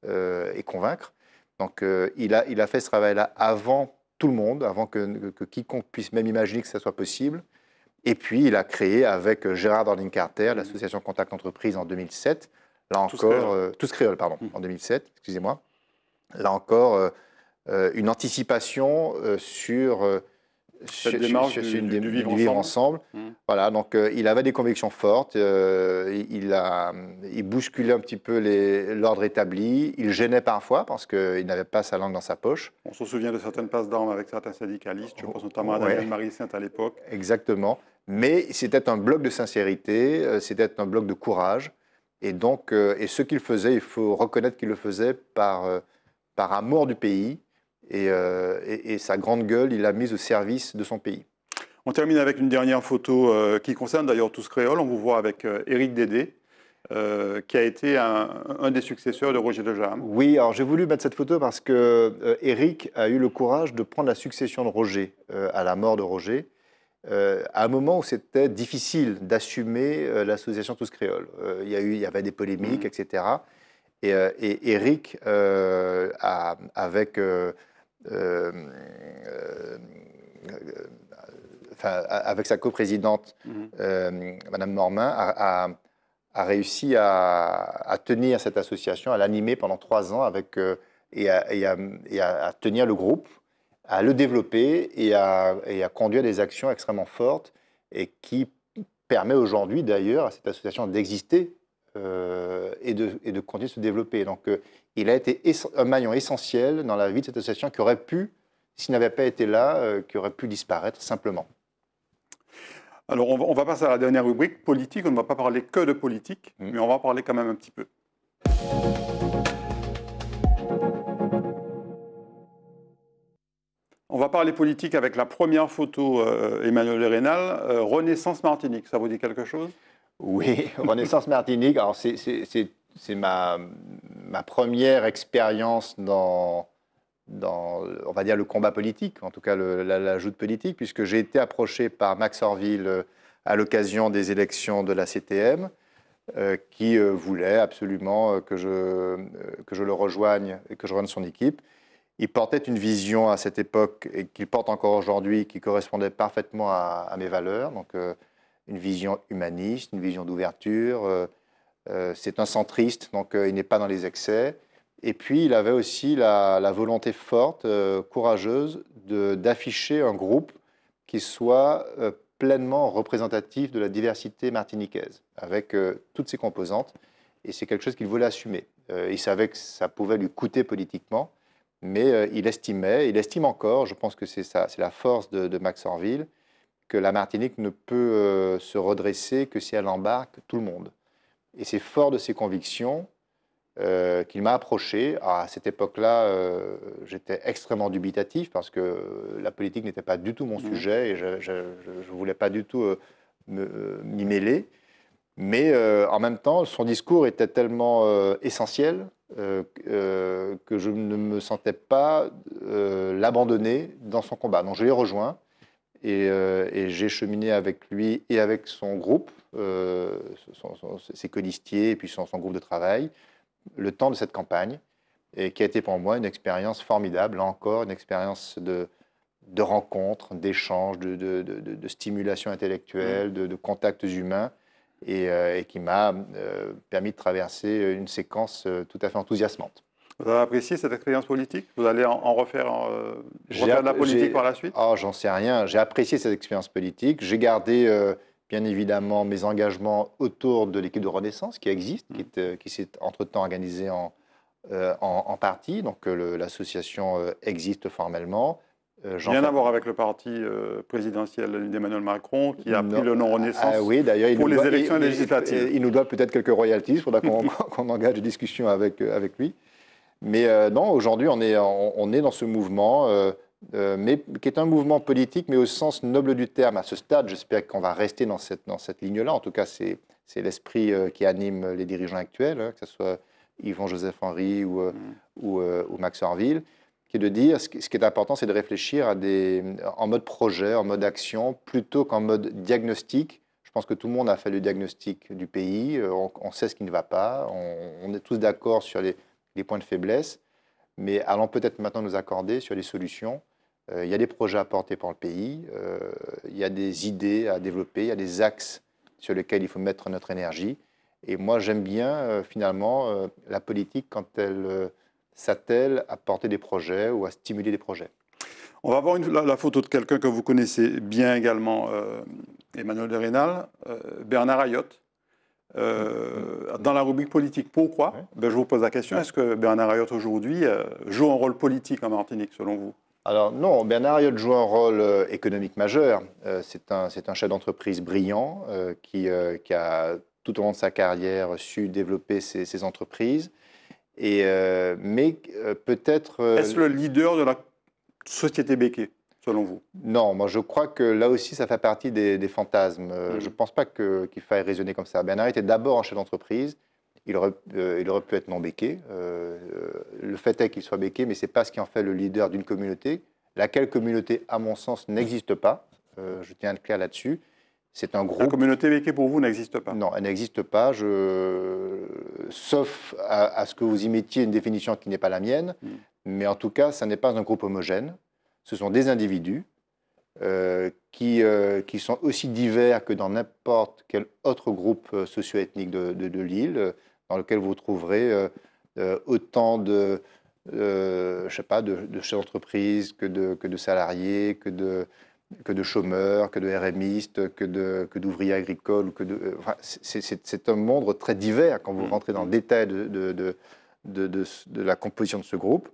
euh, et convaincre. Donc il, a, il a fait ce travail-là avant tout le monde, avant que, quiconque puisse même imaginer que ça soit possible. Et puis il a créé avec Gérard Dorling Carter mmh. l'association Contact Entreprise en 2007. Là encore, tous créoles, pardon, mmh. en 2007, excusez-moi. Là encore, euh, une anticipation euh, sur euh, une démarche du, vivre, ensemble. Mmh. Voilà, donc il avait des convictions fortes, il, a, il bousculait un petit peu l'ordre établi, il gênait parfois parce qu'il n'avait pas sa langue dans sa poche. On se souvient de certaines passes d'armes avec certains syndicalistes, je pense notamment à Daniel Marie-Sainte à l'époque. Exactement, mais c'était un bloc de sincérité, c'était un bloc de courage, et donc, et ce qu'il faisait, il faut reconnaître qu'il le faisait par, par amour du pays, euh, et, sa grande gueule, il l'a mise au service de son pays. On termine avec une dernière photo euh, qui concerne d'ailleurs tous créoles. On vous voit avec euh, Éric Dédé. qui a été un, des successeurs de Roger de Oui, alors j'ai voulu mettre cette photo parce que Éric a eu le courage de prendre la succession de Roger à la mort de Roger, à un moment où c'était difficile d'assumer l'association tous créoles. il, y y avait des polémiques, etc. Mm. Et, et Eric, avec euh, euh, avec sa coprésidente, Mme euh, Madame Norman, a, a, réussi à, tenir cette association, à l'animer pendant trois ans avec, euh, et, à, tenir le groupe, à le développer et à, à conduire des actions extrêmement fortes et qui permet aujourd'hui d'ailleurs à cette association d'exister et, de, et, de, continuer de se développer. Donc il a été un maillon essentiel dans la vie de cette association qui aurait pu, s'il n'avait pas été là, euh, qui aurait pu disparaître simplement. Alors, on va, passer à la dernière rubrique, politique. On ne va pas parler que de politique, mm. mais on va en parler quand même un petit peu. On va parler politique avec la première photo, euh, Emmanuel Rénal, euh, Renaissance Martinique. Ça vous dit quelque chose Oui, [LAUGHS] Renaissance Martinique. Alors, c'est ma, ma première expérience dans, dans, on va dire, le combat politique, en tout cas la joute politique, puisque j'ai été approché par Max Orville euh, à l'occasion des élections de la CTM, euh, qui euh, voulait absolument que je, que je le rejoigne et que je rejoigne son équipe. Il portait une vision à cette époque et qu'il porte encore aujourd'hui qui correspondait parfaitement à, à mes valeurs, donc une vision humaniste, une vision d'ouverture, euh, c'est un centriste, donc euh, il n'est pas dans les excès. Et puis, il avait aussi la, volonté forte, euh, courageuse, d'afficher un groupe qui soit pleinement représentatif de la diversité martiniquaise, avec toutes ses composantes. Et c'est quelque chose qu'il voulait assumer. il savait que ça pouvait lui coûter politiquement, mais il estimait, il estime encore, je pense que c'est ça, c'est la force de, de, Max Orville, que la Martinique ne peut se redresser que si elle embarque tout le monde. Et c'est fort de ses convictions euh, qu'il m'a approché. à cette époque-là, euh, j'étais extrêmement dubitatif parce que la politique n'était pas du tout mon mmh. sujet et je ne voulais pas du tout euh, m'y mêler. Mais en même temps, son discours était tellement essentiel que je ne me sentais pas l'abandonner dans son combat. Donc je l'ai rejoint euh, et, j'ai cheminé avec lui et avec son groupe, euh, ses colistiers et puis son, groupe de travail, le temps de cette campagne, et qui a été pour moi une expérience formidable, là encore, une expérience de, de rencontres, d'échanges, de, de, stimulation intellectuelle, mmh. de, contacts humains, et, euh, qui m'a permis de traverser une séquence tout à fait enthousiasmante. Vous avez apprécié cette expérience politique Vous allez en, euh, refaire, de la politique par la suite Ah, j'en sais rien. J'ai apprécié cette expérience politique. J'ai gardé, euh, bien évidemment, mes engagements autour de l'équipe de Renaissance qui existe, qui, euh, s'est entre-temps organisée en, partie. Donc l'association existe formellement. Rien à voir avec le parti présidentiel d'Emmanuel Macron qui a pris le nom Renaissance ah, oui, pour les élections il, législatives. Il, nous doit peut-être quelques royalties, il faudra qu'on [LAUGHS] engage des discussions avec, avec lui. Mais euh, non, aujourd'hui, on est, on, est dans ce mouvement, euh, euh, mais, qui est un mouvement politique, mais au sens noble du terme. À ce stade, j'espère qu'on va rester dans cette, dans cette ligne-là. En tout cas, c'est l'esprit qui anime les dirigeants actuels, hein, que ce soit Yvon-Joseph Henry ou, mm. ou, Max Orville, qui est de dire, ce qui, ce qui est important, c'est de réfléchir à des, en mode projet, en mode action, plutôt qu'en mode diagnostic. Je pense que tout le monde a fait le diagnostic du pays, on, sait ce qui ne va pas, on est tous d'accord sur les des points de faiblesse, mais allons peut-être maintenant nous accorder sur des solutions. Euh, il y a des projets à porter par le pays, euh, il y a des idées à développer, il y a des axes sur lesquels il faut mettre notre énergie. Et moi, j'aime bien euh, finalement la politique quand elle s'attelle à porter des projets ou à stimuler des projets. On va voir la, photo de quelqu'un que vous connaissez bien également, Emmanuel de Rénal, Bernard Ayotte euh, dans la rubrique politique. Pourquoi ben, Je vous pose la question. Est-ce que Bernard Ayotte aujourd'hui euh, joue un rôle politique en Martinique, selon vous alors non, Bernard Ayotte joue un rôle euh, économique majeur. c'est un, un, chef d'entreprise brillant qui, qui, a tout au long de sa carrière su développer ses, entreprises. Et, mais peut-être... Est-ce le leader de la société Béquet selon vous Non, moi je crois que là aussi ça fait partie des, fantasmes. Euh, mm. Je ne pense pas qu'il faille raisonner comme ça. Bernard était d'abord un chef d'entreprise. Il aurait, euh, il aurait, pu être non béqué. Euh, le fait est qu'il soit béqué, mais ce n'est pas ce qui en fait le leader d'une communauté, laquelle communauté, à mon sens, n'existe pas. je tiens à être clair là-dessus. C'est un groupe. La communauté béquée, pour vous, n'existe pas Non, elle n'existe pas, je... sauf à, ce que vous y mettiez une définition qui n'est pas la mienne. Mm. Mais en tout cas, ça n'est pas un groupe homogène ce sont des individus euh, qui, euh, qui, sont aussi divers que dans n'importe quel autre groupe euh, socio-ethnique de, l'île, dans lequel vous trouverez autant de, je sais pas, de, chefs d'entreprise que de, que de salariés, que de, que de chômeurs, que de RMistes, que d'ouvriers que agricoles. c'est un monde très divers quand vous mmh. rentrez dans le mmh. détail de, de, de, la composition de ce groupe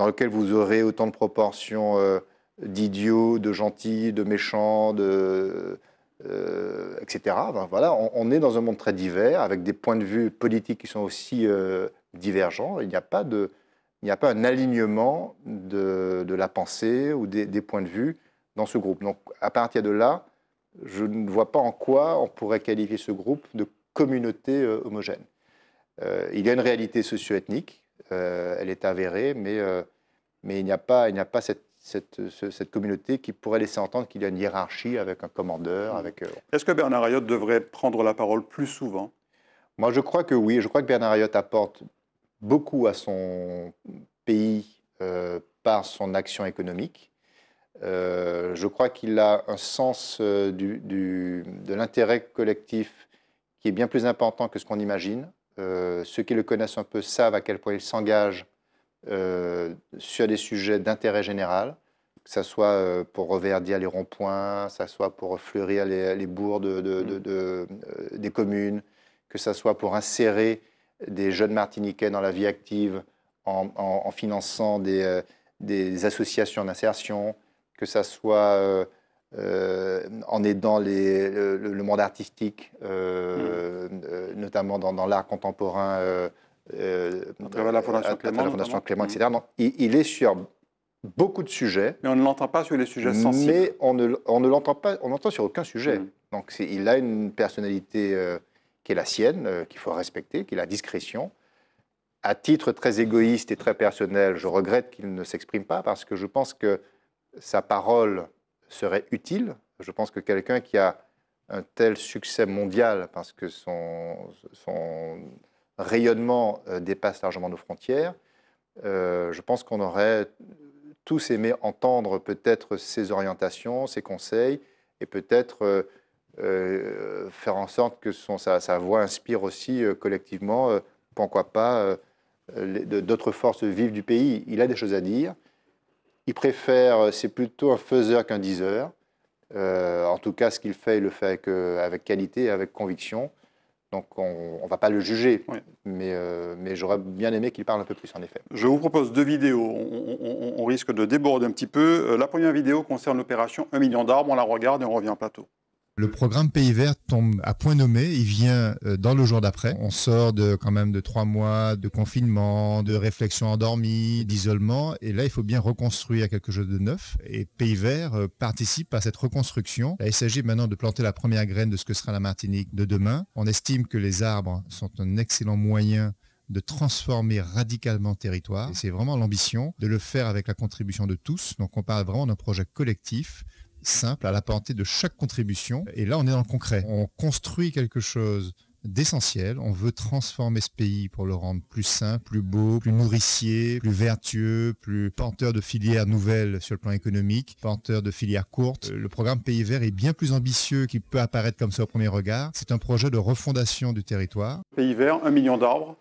dans lequel vous aurez autant de proportions euh, d'idiots, de gentils, de méchants, de, euh, etc. voilà, on, est dans un monde très divers, avec des points de vue politiques qui sont aussi euh, divergents. Il n'y a pas de, il n'y a pas un alignement de, la pensée ou des, points de vue dans ce groupe. Donc, à partir de là, je ne vois pas en quoi on pourrait qualifier ce groupe de communauté homogène. il y a une réalité socio-ethnique euh, elle est avérée, euh, mais, il n'y a pas, cette, communauté qui pourrait laisser entendre qu'il y a une hiérarchie avec un commandeur. Hmm. Euh, Est-ce que Bernard Ayotte devrait prendre la parole plus souvent Moi, je crois que oui. Je crois que Bernard Ayotte apporte beaucoup à son pays par son action économique. je crois qu'il a un sens de l'intérêt collectif qui est bien plus important que ce qu'on imagine. Euh, ceux qui le connaissent un peu savent à quel point il s'engage euh, sur des sujets d'intérêt général que ce euh, soit pour reverdir les ronds-points, que ce soit pour fleurir les, bourgs de, des communes, que ce soit pour insérer des jeunes Martiniquais dans la vie active en, finançant des, des associations d'insertion, que ce soit euh, en aidant les, le, monde artistique, euh, mm. euh, notamment dans, l'art contemporain. à travers la Fondation Clément, la Fondation Clément etc. Mm. il, est sur beaucoup de sujets. Mais on ne l'entend pas sur les sujets sensibles. Mais on ne, on ne l'entend pas, on l'entend sur aucun sujet. Mm. Donc il a une personnalité qui est la sienne, qu'il faut respecter, qui est la discrétion à titre très égoïste et très personnel, je regrette qu'il ne s'exprime pas parce que je pense que sa parole serait utile. Je pense que quelqu'un qui a un tel succès mondial, parce que son, rayonnement euh, dépasse largement nos frontières, euh, je pense qu'on aurait tous aimé entendre peut-être ses orientations, ses conseils, et peut-être euh, faire en sorte que son, sa, voix inspire aussi collectivement, pourquoi pas, d'autres forces vives du pays. Il a des choses à dire. Il préfère, euh, c'est plutôt un faiseur qu'un diseur. Euh, en tout cas, ce qu'il fait, il le fait avec, euh, avec qualité, avec conviction. Donc on ne va pas le juger, mais, mais j'aurais bien aimé qu'il parle un peu plus en effet. Je vous propose deux vidéos, on, risque de déborder un petit peu. La première vidéo concerne l'opération 1 million d'arbres, on la regarde et on revient plateau. Le programme Pays Vert tombe à point nommé, il vient euh, dans le jour d'après. On sort de quand même de trois mois de confinement, de réflexion endormie, d'isolement, et là il faut bien reconstruire quelque chose de neuf. Et Pays Vert euh, participe à cette reconstruction. il s'agit maintenant de planter la première graine de ce que sera la Martinique de demain. On estime que les arbres sont un excellent moyen de transformer radicalement le territoire. C'est vraiment l'ambition de le faire avec la contribution de tous. Donc on parle vraiment d'un projet collectif simple à la portée de chaque contribution. Et là, on est dans le concret. On construit quelque chose d'essentiel. On veut transformer ce pays pour le rendre plus sain, plus beau, plus nourricier, plus vertueux, plus porteur de filières nouvelles sur le plan économique, porteur de filières courtes. Le programme Pays Vert est bien plus ambitieux qu'il peut apparaître comme ça au premier regard. C'est un projet de refondation du territoire. Pays Vert, un million d'arbres,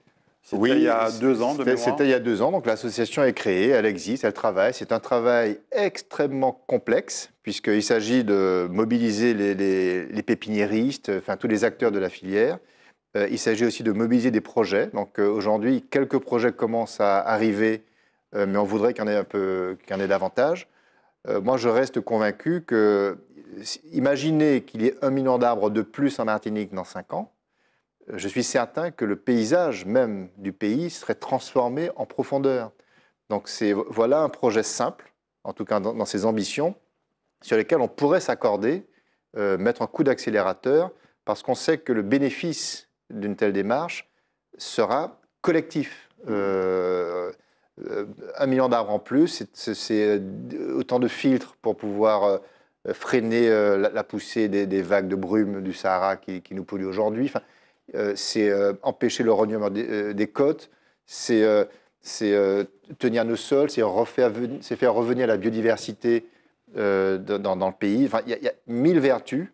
oui, il y a deux ans, c'était, il y a deux ans, donc l'association est créée, elle existe, elle travaille. C'est un travail extrêmement complexe, puisqu'il s'agit de mobiliser les, pépiniéristes, enfin tous les acteurs de la filière. Euh, il s'agit aussi de mobiliser des projets. Donc euh, aujourd'hui, quelques projets commencent à arriver, euh, mais on voudrait qu'il y en ait un peu, qu'il en ait davantage. moi, je reste convaincu que, imaginez qu'il y ait un million d'arbres de plus en Martinique dans cinq ans, je suis certain que le paysage même du pays serait transformé en profondeur. Donc voilà un projet simple, en tout cas dans, ses ambitions, sur lesquels on pourrait s'accorder, euh, mettre un coup d'accélérateur, parce qu'on sait que le bénéfice d'une telle démarche sera collectif. Euh, euh, un million d'arbres en plus, c'est autant de filtres pour pouvoir freiner la, poussée des, vagues de brume du Sahara qui, nous polluent aujourd'hui. Euh, c'est euh, empêcher le reniement euh, des, côtes, c'est tenir nos sols, c'est faire revenir la biodiversité dans, le pays. il enfin, y, y, a mille vertus.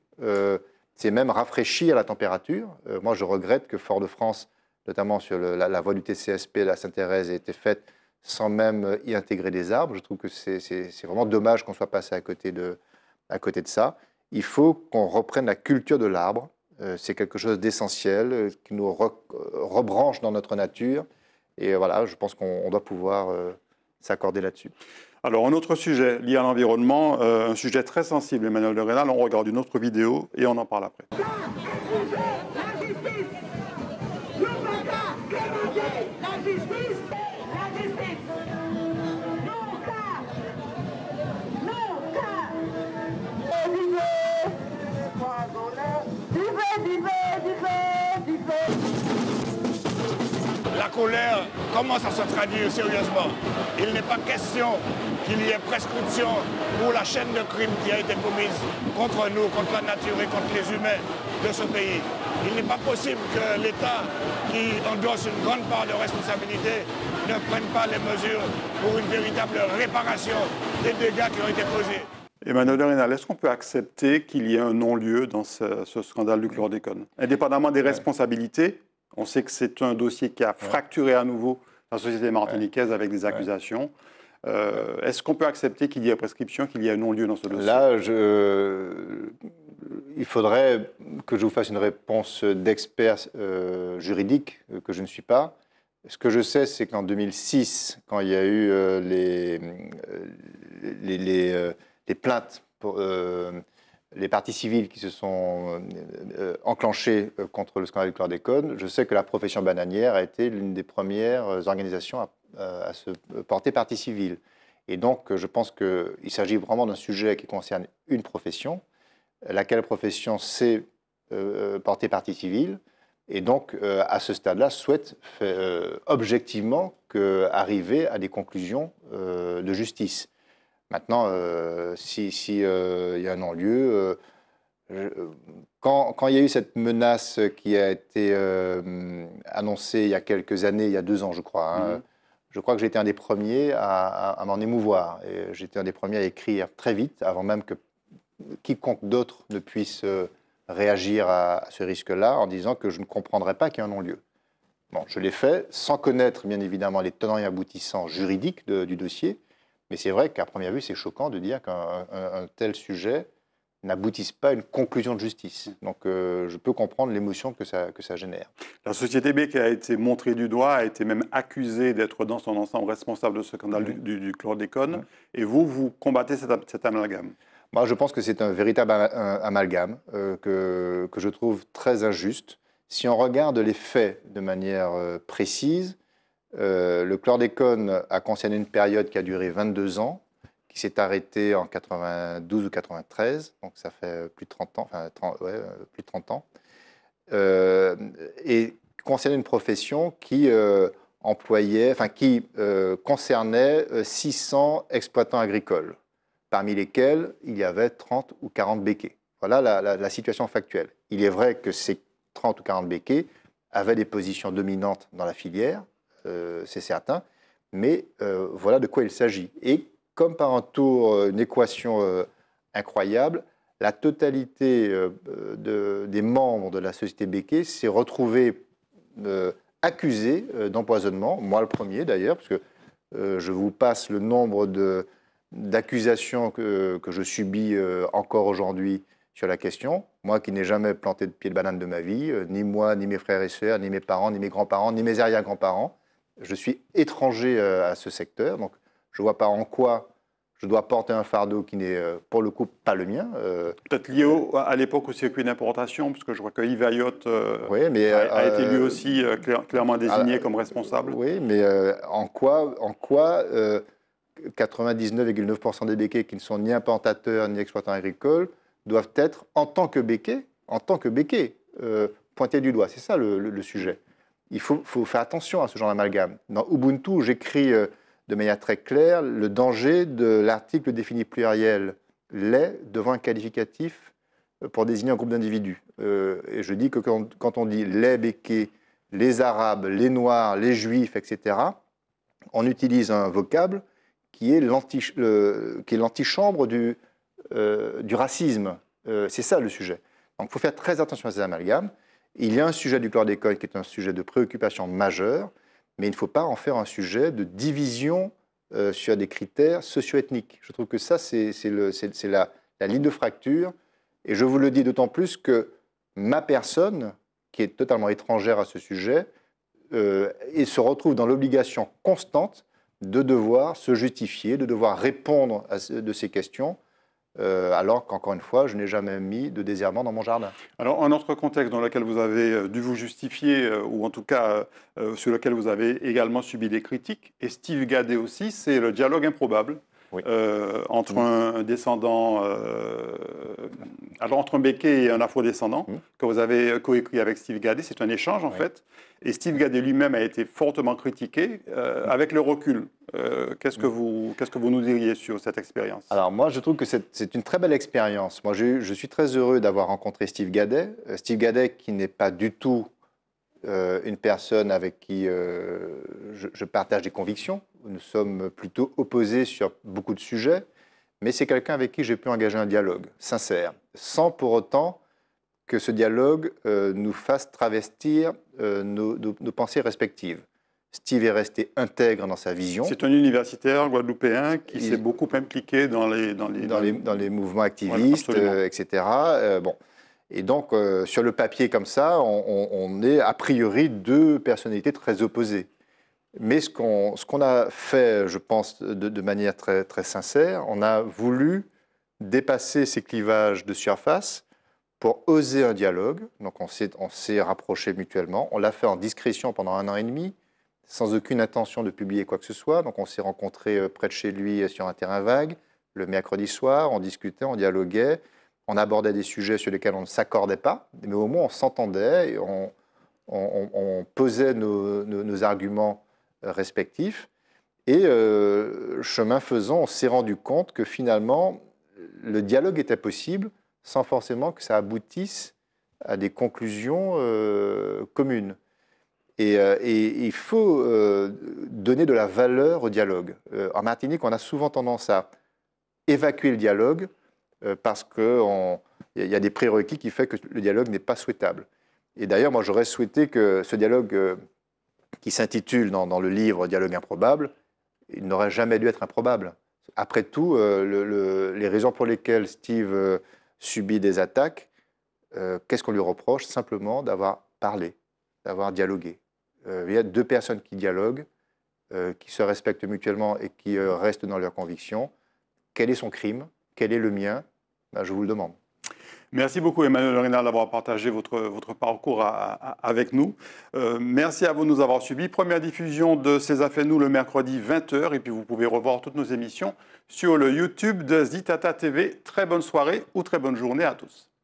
c'est même rafraîchir la température. moi, je regrette que Fort-de-France, notamment sur la, voie du TCSP, la Sainte-Thérèse, ait été faite sans même y intégrer des arbres. Je trouve que c'est vraiment dommage qu'on soit passé à à côté de ça. Il faut qu'on reprenne la culture de l'arbre. Euh, c'est quelque chose d'essentiel euh, qui nous euh, rebranche dans notre nature. Et voilà, je pense qu'on doit pouvoir s'accorder là-dessus. Alors, un autre sujet lié à l'environnement, un sujet très sensible, Emmanuel de Rénal, on regarde une autre vidéo et on en parle après. colère commence à se traduire sérieusement. Il n'est pas question qu'il y ait prescription pour la chaîne de crimes qui a été commise contre nous, contre la nature et contre les humains de ce pays. Il n'est pas possible que l'État, qui endosse une grande part de responsabilité, ne prenne pas les mesures pour une véritable réparation des dégâts qui ont été causés. Emmanuel Dorinal, est-ce qu'on peut accepter qu'il y ait un non-lieu dans ce, ce, scandale du chlordécone Indépendamment des responsabilités, on sait que c'est un dossier qui a fracturé à nouveau la société martiniquaise avec des accusations. Euh, est-ce qu'on peut accepter qu'il y ait prescription, qu'il y ait non-lieu dans ce dossier Là, euh, il faudrait que je vous fasse une réponse d'expert euh, juridique, que je ne suis pas. Ce que je sais, c'est qu'en 2006, quand il y a eu les, les, plaintes pour, les parties civiles qui se sont euh, euh, enclenchées euh, contre le scandale du chlordécone. Je sais que la profession bananière a été l'une des premières organisations à, se porter partie civile. Et donc, je pense qu'il s'agit vraiment d'un sujet qui concerne une profession, laquelle profession sait porter partie civile, et donc, à ce stade-là, souhaite objectivement que, arriver à des conclusions de justice. Maintenant, s'il euh, si, euh, y a un non-lieu, euh, quand, il y a eu cette menace qui a été annoncée il y a quelques années, il y a deux ans, je crois, hein, mhm. je crois que j'étais un des premiers à, m'en émouvoir. J'étais un des premiers à écrire très vite, avant même que quiconque d'autre ne puisse réagir à, ce risque-là, en disant que je ne comprendrais pas qu'il y ait un non-lieu. Bon, je l'ai fait sans connaître, bien évidemment, les tenants et aboutissants juridiques du dossier. Mais c'est vrai qu'à première vue, c'est choquant de dire qu'un tel sujet n'aboutisse pas à une conclusion de justice. Mm. Donc euh, je peux comprendre l'émotion que ça, que ça génère. La société B qui a été montrée du doigt, a été même accusée d'être dans son ensemble responsable de ce scandale mm. du, du, chlordécone. Mm. Et vous, vous combattez cet, amalgame Moi, bah, je pense que c'est un véritable amalgame euh, que, que je trouve très injuste. Si on regarde les faits de manière euh, précise, euh, le chlordécone a concerné une période qui a duré 22 ans, qui s'est arrêtée en 92 ou 93, donc ça fait plus de 30 ans. Euh, euh, et concernait une profession qui employait, enfin qui concernait 600 exploitants agricoles, parmi lesquels il y avait 30 ou 40 béquets. Voilà la, la situation factuelle. Il est vrai que ces 30 ou 40 béquets avaient des positions dominantes dans la filière, euh, c'est certain, mais euh, voilà de quoi il s'agit. Et comme par un tour, euh, une équation incroyable, la totalité des membres de la société Becquet s'est retrouvée accusée d'empoisonnement, moi le premier d'ailleurs, parce que je vous passe le nombre d'accusations que, je subis encore aujourd'hui sur la question. Moi qui n'ai jamais planté de pied de banane de ma vie, ni moi, ni mes frères et sœurs, ni mes parents, ni mes grands-parents, ni mes arrière-grands-parents je suis étranger euh, à ce secteur, donc je ne vois pas en quoi je dois porter un fardeau qui n'est euh, pour le coup pas le mien. Euh. Peut-être lié à l'époque au circuit d'importation, puisque je vois que Yves Ayotte mais, a, été lui aussi clairement désigné comme responsable. Oui, mais en quoi, en quoi 99,9% des béquets qui ne sont ni importateurs ni exploitants agricoles doivent être en tant que béquets, en tant que pointés du doigt. C'est ça le sujet il faut, faire attention à ce genre d'amalgame. Dans Ubuntu, j'écris euh, de manière très claire le danger de l'article défini pluriel les » devant un qualificatif euh, pour désigner un groupe d'individus. Euh, et je dis que quand, on dit les béquets, les arabes, les noirs, les juifs, etc., on utilise un vocable qui est l'antichambre du, du racisme. C'est ça le sujet. Donc il faut faire très attention à ces amalgames. Il y a un sujet du chlordécone qui est un sujet de préoccupation majeure, mais il ne faut pas en faire un sujet de division euh, sur des critères socio-ethniques. Je trouve que ça, c'est la, ligne de fracture. Et je vous le dis d'autant plus que ma personne, qui est totalement étrangère à ce sujet, euh, et se retrouve dans l'obligation constante de devoir se justifier, de devoir répondre à, de ces questions euh, alors qu'encore une fois, je n'ai jamais mis de désherbant dans mon jardin. Alors, un autre contexte dans lequel vous avez euh, dû vous justifier, euh, ou en tout cas sur lequel vous avez également subi des critiques, et Steve Gadet aussi, c'est le dialogue improbable. Euh, entre mm. un descendant, euh, alors entre un béquet et un afro-descendant, mm. que vous avez coécrit avec Steve Gadet. C'est un échange, en fait. Et Steve Gadet lui-même a été fortement critiqué. Euh, avec le recul, qu'est-ce que, mm. vous, qu'est-ce que vous nous diriez sur cette expérience Alors, moi, je trouve que c'est, une très belle expérience. Moi, je, je suis très heureux d'avoir rencontré Steve Gadet. Steve Gadet, qui n'est pas du tout euh, une personne avec qui euh, je, partage des convictions. Nous sommes plutôt opposés sur beaucoup de sujets, mais c'est quelqu'un avec qui j'ai pu engager un dialogue sincère, sans pour autant que ce dialogue euh, nous fasse travestir nos, pensées respectives. Steve est resté intègre dans sa vision. C'est un universitaire guadeloupéen qui s'est beaucoup impliqué dans les dans les, mouvements activistes, etc. bon, et donc, euh, sur le papier comme ça, on, est a priori deux personnalités très opposées. Mais ce qu'on a fait, je pense, de, manière très, très sincère, on a voulu dépasser ces clivages de surface pour oser un dialogue. Donc, on s'est rapprochés mutuellement. On l'a fait en discrétion pendant un an et demi, sans aucune intention de publier quoi que ce soit. Donc, on s'est rencontrés euh, près de chez lui euh, sur un terrain vague, le mercredi soir, on discutait, on dialoguait on abordait des sujets sur lesquels on ne s'accordait pas, mais au moins on s'entendait, et on, posait nos, arguments euh, respectifs. Et euh, chemin faisant, on s'est rendu compte que finalement, le dialogue était possible sans forcément que ça aboutisse à des conclusions euh, communes. et, il faut donner de la valeur au dialogue. en Martinique, on a souvent tendance à évacuer le dialogue euh, parce qu'il y a des prérequis qui font que le dialogue n'est pas souhaitable. Et d'ailleurs, moi, j'aurais souhaité que ce dialogue euh, qui s'intitule dans, le livre Dialogue improbable, il n'aurait jamais dû être improbable. Après tout, euh, les raisons pour lesquelles Steve subit des attaques, qu'est-ce qu'on lui reproche Simplement d'avoir parlé, d'avoir dialogué. il y a deux personnes qui dialoguent, qui se respectent mutuellement et qui restent dans leurs convictions. Quel est son crime Quel est le mien bah, je vous le demande. Merci beaucoup Emmanuel Renard d'avoir partagé votre, votre parcours avec nous. Euh, merci à vous de nous avoir suivis. Première diffusion de Ces Affaires Nous le mercredi 20h et puis vous pouvez revoir toutes nos émissions sur le YouTube de Zitata TV. Très bonne soirée ou très bonne journée à tous.